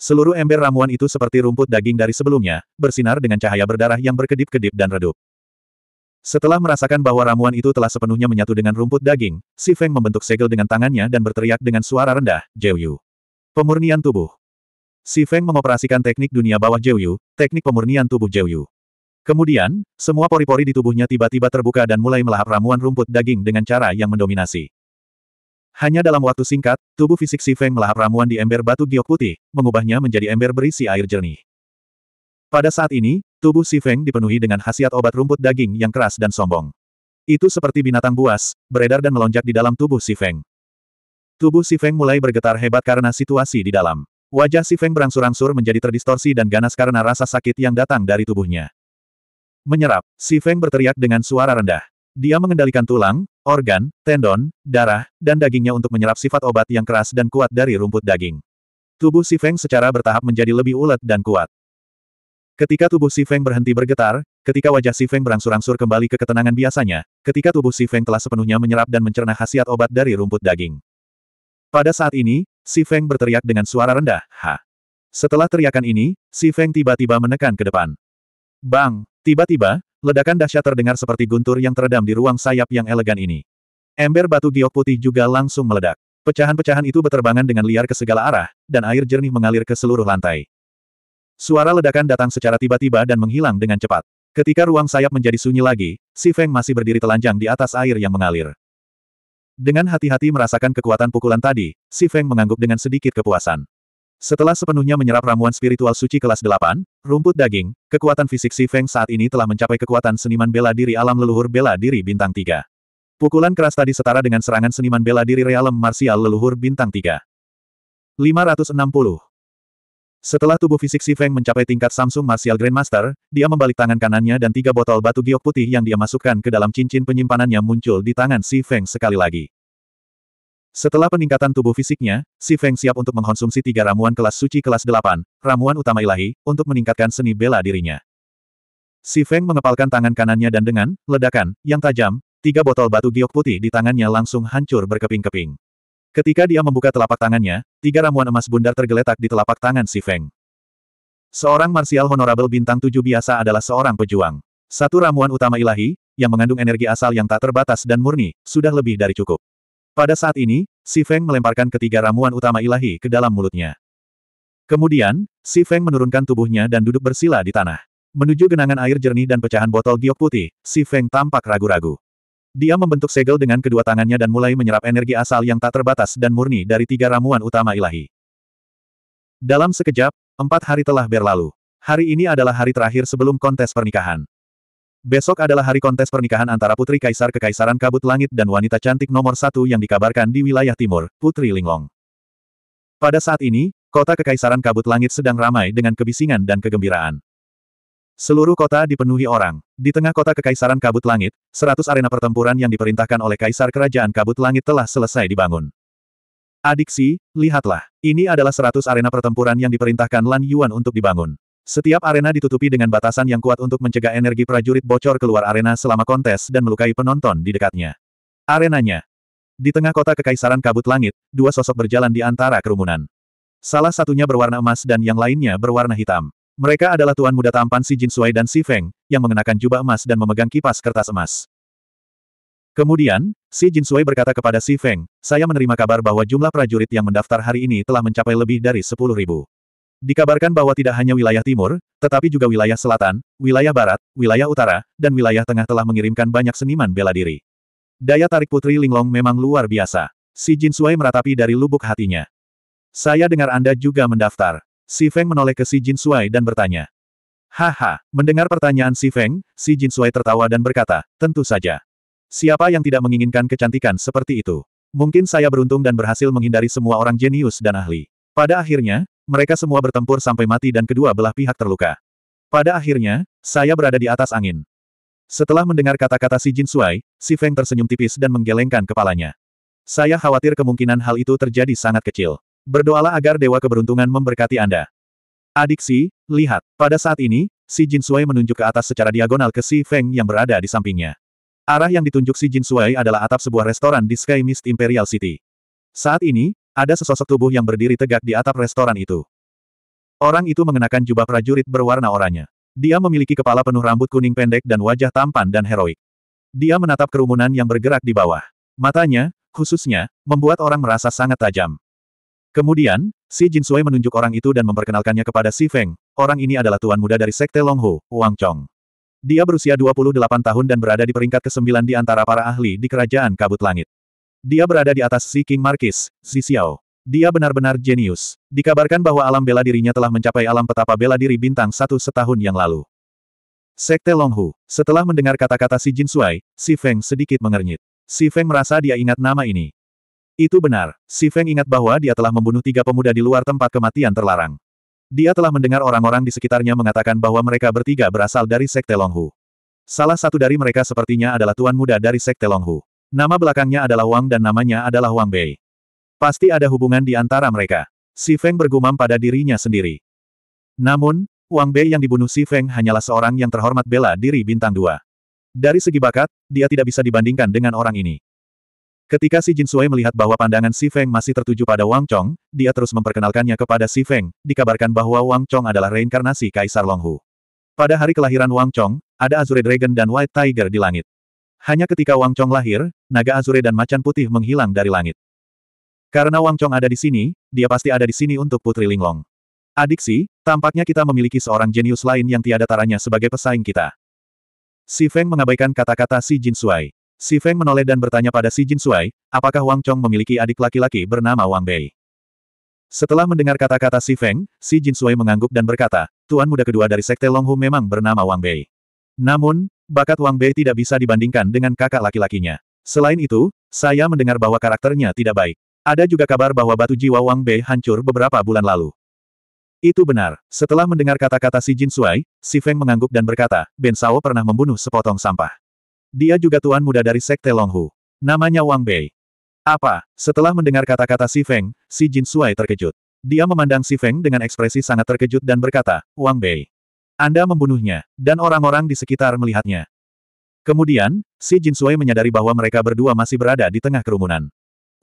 Speaker 1: Seluruh ember ramuan itu seperti rumput daging dari sebelumnya, bersinar dengan cahaya berdarah yang berkedip-kedip dan redup. Setelah merasakan bahwa ramuan itu telah sepenuhnya menyatu dengan rumput daging, Si Feng membentuk segel dengan tangannya dan berteriak dengan suara rendah, Jiu Pemurnian tubuh. Si Feng mengoperasikan teknik dunia bawah Jiuyu, teknik pemurnian tubuh Jiuyu. Kemudian, semua pori-pori di tubuhnya tiba-tiba terbuka dan mulai melahap ramuan rumput daging dengan cara yang mendominasi. Hanya dalam waktu singkat, tubuh fisik Si Feng melahap ramuan di ember batu giok putih, mengubahnya menjadi ember berisi air jernih. Pada saat ini, tubuh Si Feng dipenuhi dengan khasiat obat rumput daging yang keras dan sombong. Itu seperti binatang buas, beredar dan melonjak di dalam tubuh Si Feng. Tubuh Si Feng mulai bergetar hebat karena situasi di dalam. Wajah si Feng berangsur-angsur menjadi terdistorsi dan ganas karena rasa sakit yang datang dari tubuhnya. Menyerap, si Feng berteriak dengan suara rendah. Dia mengendalikan tulang, organ, tendon, darah, dan dagingnya untuk menyerap sifat obat yang keras dan kuat dari rumput daging. Tubuh si Feng secara bertahap menjadi lebih ulet dan kuat. Ketika tubuh si Feng berhenti bergetar, ketika wajah si Feng berangsur-angsur kembali ke ketenangan biasanya, ketika tubuh si Feng telah sepenuhnya menyerap dan mencerna khasiat obat dari rumput daging. Pada saat ini, Si Feng berteriak dengan suara rendah, ha. Setelah teriakan ini, Si Feng tiba-tiba menekan ke depan. Bang! Tiba-tiba, ledakan dahsyat terdengar seperti guntur yang teredam di ruang sayap yang elegan ini. Ember batu giok putih juga langsung meledak. Pecahan-pecahan itu berterbangan dengan liar ke segala arah, dan air jernih mengalir ke seluruh lantai. Suara ledakan datang secara tiba-tiba dan menghilang dengan cepat. Ketika ruang sayap menjadi sunyi lagi, Si Feng masih berdiri telanjang di atas air yang mengalir. Dengan hati-hati merasakan kekuatan pukulan tadi, Si Feng mengangguk dengan sedikit kepuasan. Setelah sepenuhnya menyerap ramuan spiritual suci kelas 8, rumput daging, kekuatan fisik Si Feng saat ini telah mencapai kekuatan seniman bela diri alam leluhur bela diri bintang 3. Pukulan keras tadi setara dengan serangan seniman bela diri realem marsial leluhur bintang 3. 560 setelah tubuh fisik Si Feng mencapai tingkat Samsung Martial Grandmaster, dia membalik tangan kanannya dan tiga botol batu giok putih yang dia masukkan ke dalam cincin penyimpanannya muncul di tangan Si Feng sekali lagi. Setelah peningkatan tubuh fisiknya, Si Feng siap untuk mengkonsumsi tiga ramuan kelas suci kelas delapan, ramuan utama ilahi, untuk meningkatkan seni bela dirinya. Si Feng mengepalkan tangan kanannya dan dengan, ledakan, yang tajam, tiga botol batu giok putih di tangannya langsung hancur berkeping-keping. Ketika dia membuka telapak tangannya, tiga ramuan emas bundar tergeletak di telapak tangan si Feng. Seorang marsial honorable bintang tujuh biasa adalah seorang pejuang. Satu ramuan utama ilahi, yang mengandung energi asal yang tak terbatas dan murni, sudah lebih dari cukup. Pada saat ini, si Feng melemparkan ketiga ramuan utama ilahi ke dalam mulutnya. Kemudian, si Feng menurunkan tubuhnya dan duduk bersila di tanah. Menuju genangan air jernih dan pecahan botol giok putih, si Feng tampak ragu-ragu. Dia membentuk segel dengan kedua tangannya dan mulai menyerap energi asal yang tak terbatas dan murni dari tiga ramuan utama ilahi. Dalam sekejap, empat hari telah berlalu. Hari ini adalah hari terakhir sebelum kontes pernikahan. Besok adalah hari kontes pernikahan antara Putri Kaisar Kekaisaran Kabut Langit dan wanita cantik nomor satu yang dikabarkan di wilayah timur, Putri Linglong. Pada saat ini, kota Kekaisaran Kabut Langit sedang ramai dengan kebisingan dan kegembiraan. Seluruh kota dipenuhi orang. Di tengah kota Kekaisaran Kabut Langit, seratus arena pertempuran yang diperintahkan oleh Kaisar Kerajaan Kabut Langit telah selesai dibangun. Adiksi, lihatlah. Ini adalah seratus arena pertempuran yang diperintahkan Lan Yuan untuk dibangun. Setiap arena ditutupi dengan batasan yang kuat untuk mencegah energi prajurit bocor keluar arena selama kontes dan melukai penonton di dekatnya. Arenanya. Di tengah kota Kekaisaran Kabut Langit, dua sosok berjalan di antara kerumunan. Salah satunya berwarna emas dan yang lainnya berwarna hitam. Mereka adalah tuan muda tampan Si Jin Sui dan Si Feng, yang mengenakan jubah emas dan memegang kipas kertas emas. Kemudian, Si Jin Sui berkata kepada Si Feng, saya menerima kabar bahwa jumlah prajurit yang mendaftar hari ini telah mencapai lebih dari 10 ribu. Dikabarkan bahwa tidak hanya wilayah timur, tetapi juga wilayah selatan, wilayah barat, wilayah utara, dan wilayah tengah telah mengirimkan banyak seniman bela diri. Daya tarik Putri Linglong memang luar biasa. Si Jin Sui meratapi dari lubuk hatinya. Saya dengar Anda juga mendaftar. Si Feng menoleh ke Si Jin Suai dan bertanya. Haha, mendengar pertanyaan Si Feng, Si Jin Suai tertawa dan berkata, tentu saja. Siapa yang tidak menginginkan kecantikan seperti itu? Mungkin saya beruntung dan berhasil menghindari semua orang jenius dan ahli. Pada akhirnya, mereka semua bertempur sampai mati dan kedua belah pihak terluka. Pada akhirnya, saya berada di atas angin. Setelah mendengar kata-kata Si Jin Suai, Si Feng tersenyum tipis dan menggelengkan kepalanya. Saya khawatir kemungkinan hal itu terjadi sangat kecil. Berdoalah agar Dewa Keberuntungan memberkati Anda. Adik Si, lihat. Pada saat ini, Si Jin Sui menunjuk ke atas secara diagonal ke Si Feng yang berada di sampingnya. Arah yang ditunjuk Si Jin Sui adalah atap sebuah restoran di Sky Mist Imperial City. Saat ini, ada sesosok tubuh yang berdiri tegak di atap restoran itu. Orang itu mengenakan jubah prajurit berwarna oranye. Dia memiliki kepala penuh rambut kuning pendek dan wajah tampan dan heroik. Dia menatap kerumunan yang bergerak di bawah. Matanya, khususnya, membuat orang merasa sangat tajam. Kemudian, si Jin Sui menunjuk orang itu dan memperkenalkannya kepada Si Feng, orang ini adalah tuan muda dari Sekte Longhu, Wang Chong. Dia berusia 28 tahun dan berada di peringkat ke-9 di antara para ahli di Kerajaan Kabut Langit. Dia berada di atas Si King Markis, Si Xiao. Dia benar-benar jenius. Dikabarkan bahwa alam bela dirinya telah mencapai alam petapa bela diri bintang satu setahun yang lalu. Sekte Longhu. Setelah mendengar kata-kata Si Jin Sui, Si Feng sedikit mengernyit. Si Feng merasa dia ingat nama ini. Itu benar, Si Feng ingat bahwa dia telah membunuh tiga pemuda di luar tempat kematian terlarang. Dia telah mendengar orang-orang di sekitarnya mengatakan bahwa mereka bertiga berasal dari Sekte Longhu. Salah satu dari mereka sepertinya adalah tuan muda dari Sekte Longhu. Nama belakangnya adalah Wang dan namanya adalah Wang Bei. Pasti ada hubungan di antara mereka. Si Feng bergumam pada dirinya sendiri. Namun, Wang Bei yang dibunuh Si Feng hanyalah seorang yang terhormat bela diri bintang dua. Dari segi bakat, dia tidak bisa dibandingkan dengan orang ini. Ketika si Jin Sui melihat bahwa pandangan Si Feng masih tertuju pada Wang Chong, dia terus memperkenalkannya kepada Si Feng, dikabarkan bahwa Wang Chong adalah reinkarnasi Kaisar Longhu. Pada hari kelahiran Wang Chong, ada Azure Dragon dan White Tiger di langit. Hanya ketika Wang Chong lahir, naga Azure dan macan putih menghilang dari langit. Karena Wang Chong ada di sini, dia pasti ada di sini untuk Putri Linglong. Adik Adiksi, tampaknya kita memiliki seorang jenius lain yang tiada taranya sebagai pesaing kita. Si Feng mengabaikan kata-kata Si Jin Sui. Si Feng menoleh dan bertanya pada Si Jin Sui, apakah Wang Chong memiliki adik laki-laki bernama Wang Bei? Setelah mendengar kata-kata Si Feng, Si Jin Sui mengangguk dan berkata, Tuan muda kedua dari Sekte Longhu memang bernama Wang Bei. Namun, bakat Wang Bei tidak bisa dibandingkan dengan kakak laki-lakinya. Selain itu, saya mendengar bahwa karakternya tidak baik. Ada juga kabar bahwa batu jiwa Wang Bei hancur beberapa bulan lalu. Itu benar. Setelah mendengar kata-kata Si Jin Sui, Si Feng mengangguk dan berkata, Ben Sao pernah membunuh sepotong sampah. Dia juga tuan muda dari Sekte Longhu. Namanya Wang Bei. Apa? Setelah mendengar kata-kata Si Feng, Si Jin Suai terkejut. Dia memandang Si Feng dengan ekspresi sangat terkejut dan berkata, Wang Bei. Anda membunuhnya, dan orang-orang di sekitar melihatnya. Kemudian, Si Jin Suai menyadari bahwa mereka berdua masih berada di tengah kerumunan.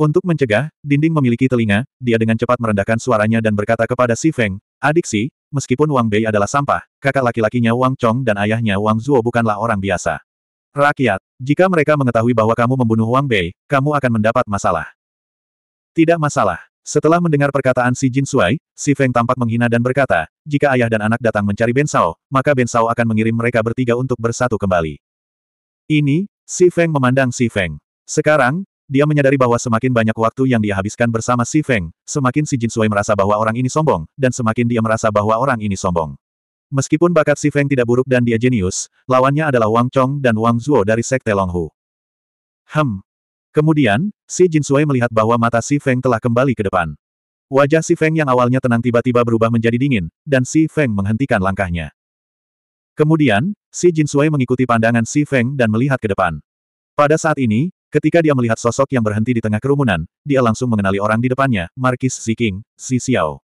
Speaker 1: Untuk mencegah, Dinding memiliki telinga, dia dengan cepat merendahkan suaranya dan berkata kepada Si Feng, Adik Si, meskipun Wang Bei adalah sampah, kakak laki-lakinya Wang Chong dan ayahnya Wang Zuo bukanlah orang biasa. Rakyat, jika mereka mengetahui bahwa kamu membunuh Wang Bei, kamu akan mendapat masalah. Tidak masalah. Setelah mendengar perkataan si Jin Sui, si Feng tampak menghina dan berkata, jika ayah dan anak datang mencari Ben Sao, maka Ben Sao akan mengirim mereka bertiga untuk bersatu kembali. Ini, si Feng memandang si Feng. Sekarang, dia menyadari bahwa semakin banyak waktu yang dia habiskan bersama si Feng, semakin si Jin Sui merasa bahwa orang ini sombong, dan semakin dia merasa bahwa orang ini sombong. Meskipun bakat Si Feng tidak buruk dan dia jenius, lawannya adalah Wang Chong dan Wang Zuo dari Sekte Longhu. Hem. Kemudian, Si Jin Sui melihat bahwa mata Si Feng telah kembali ke depan. Wajah Si Feng yang awalnya tenang tiba-tiba berubah menjadi dingin, dan Si Feng menghentikan langkahnya. Kemudian, Si Jin Sui mengikuti pandangan Si Feng dan melihat ke depan. Pada saat ini, Ketika dia melihat sosok yang berhenti di tengah kerumunan, dia langsung mengenali orang di depannya, Markis King, Si Xiao.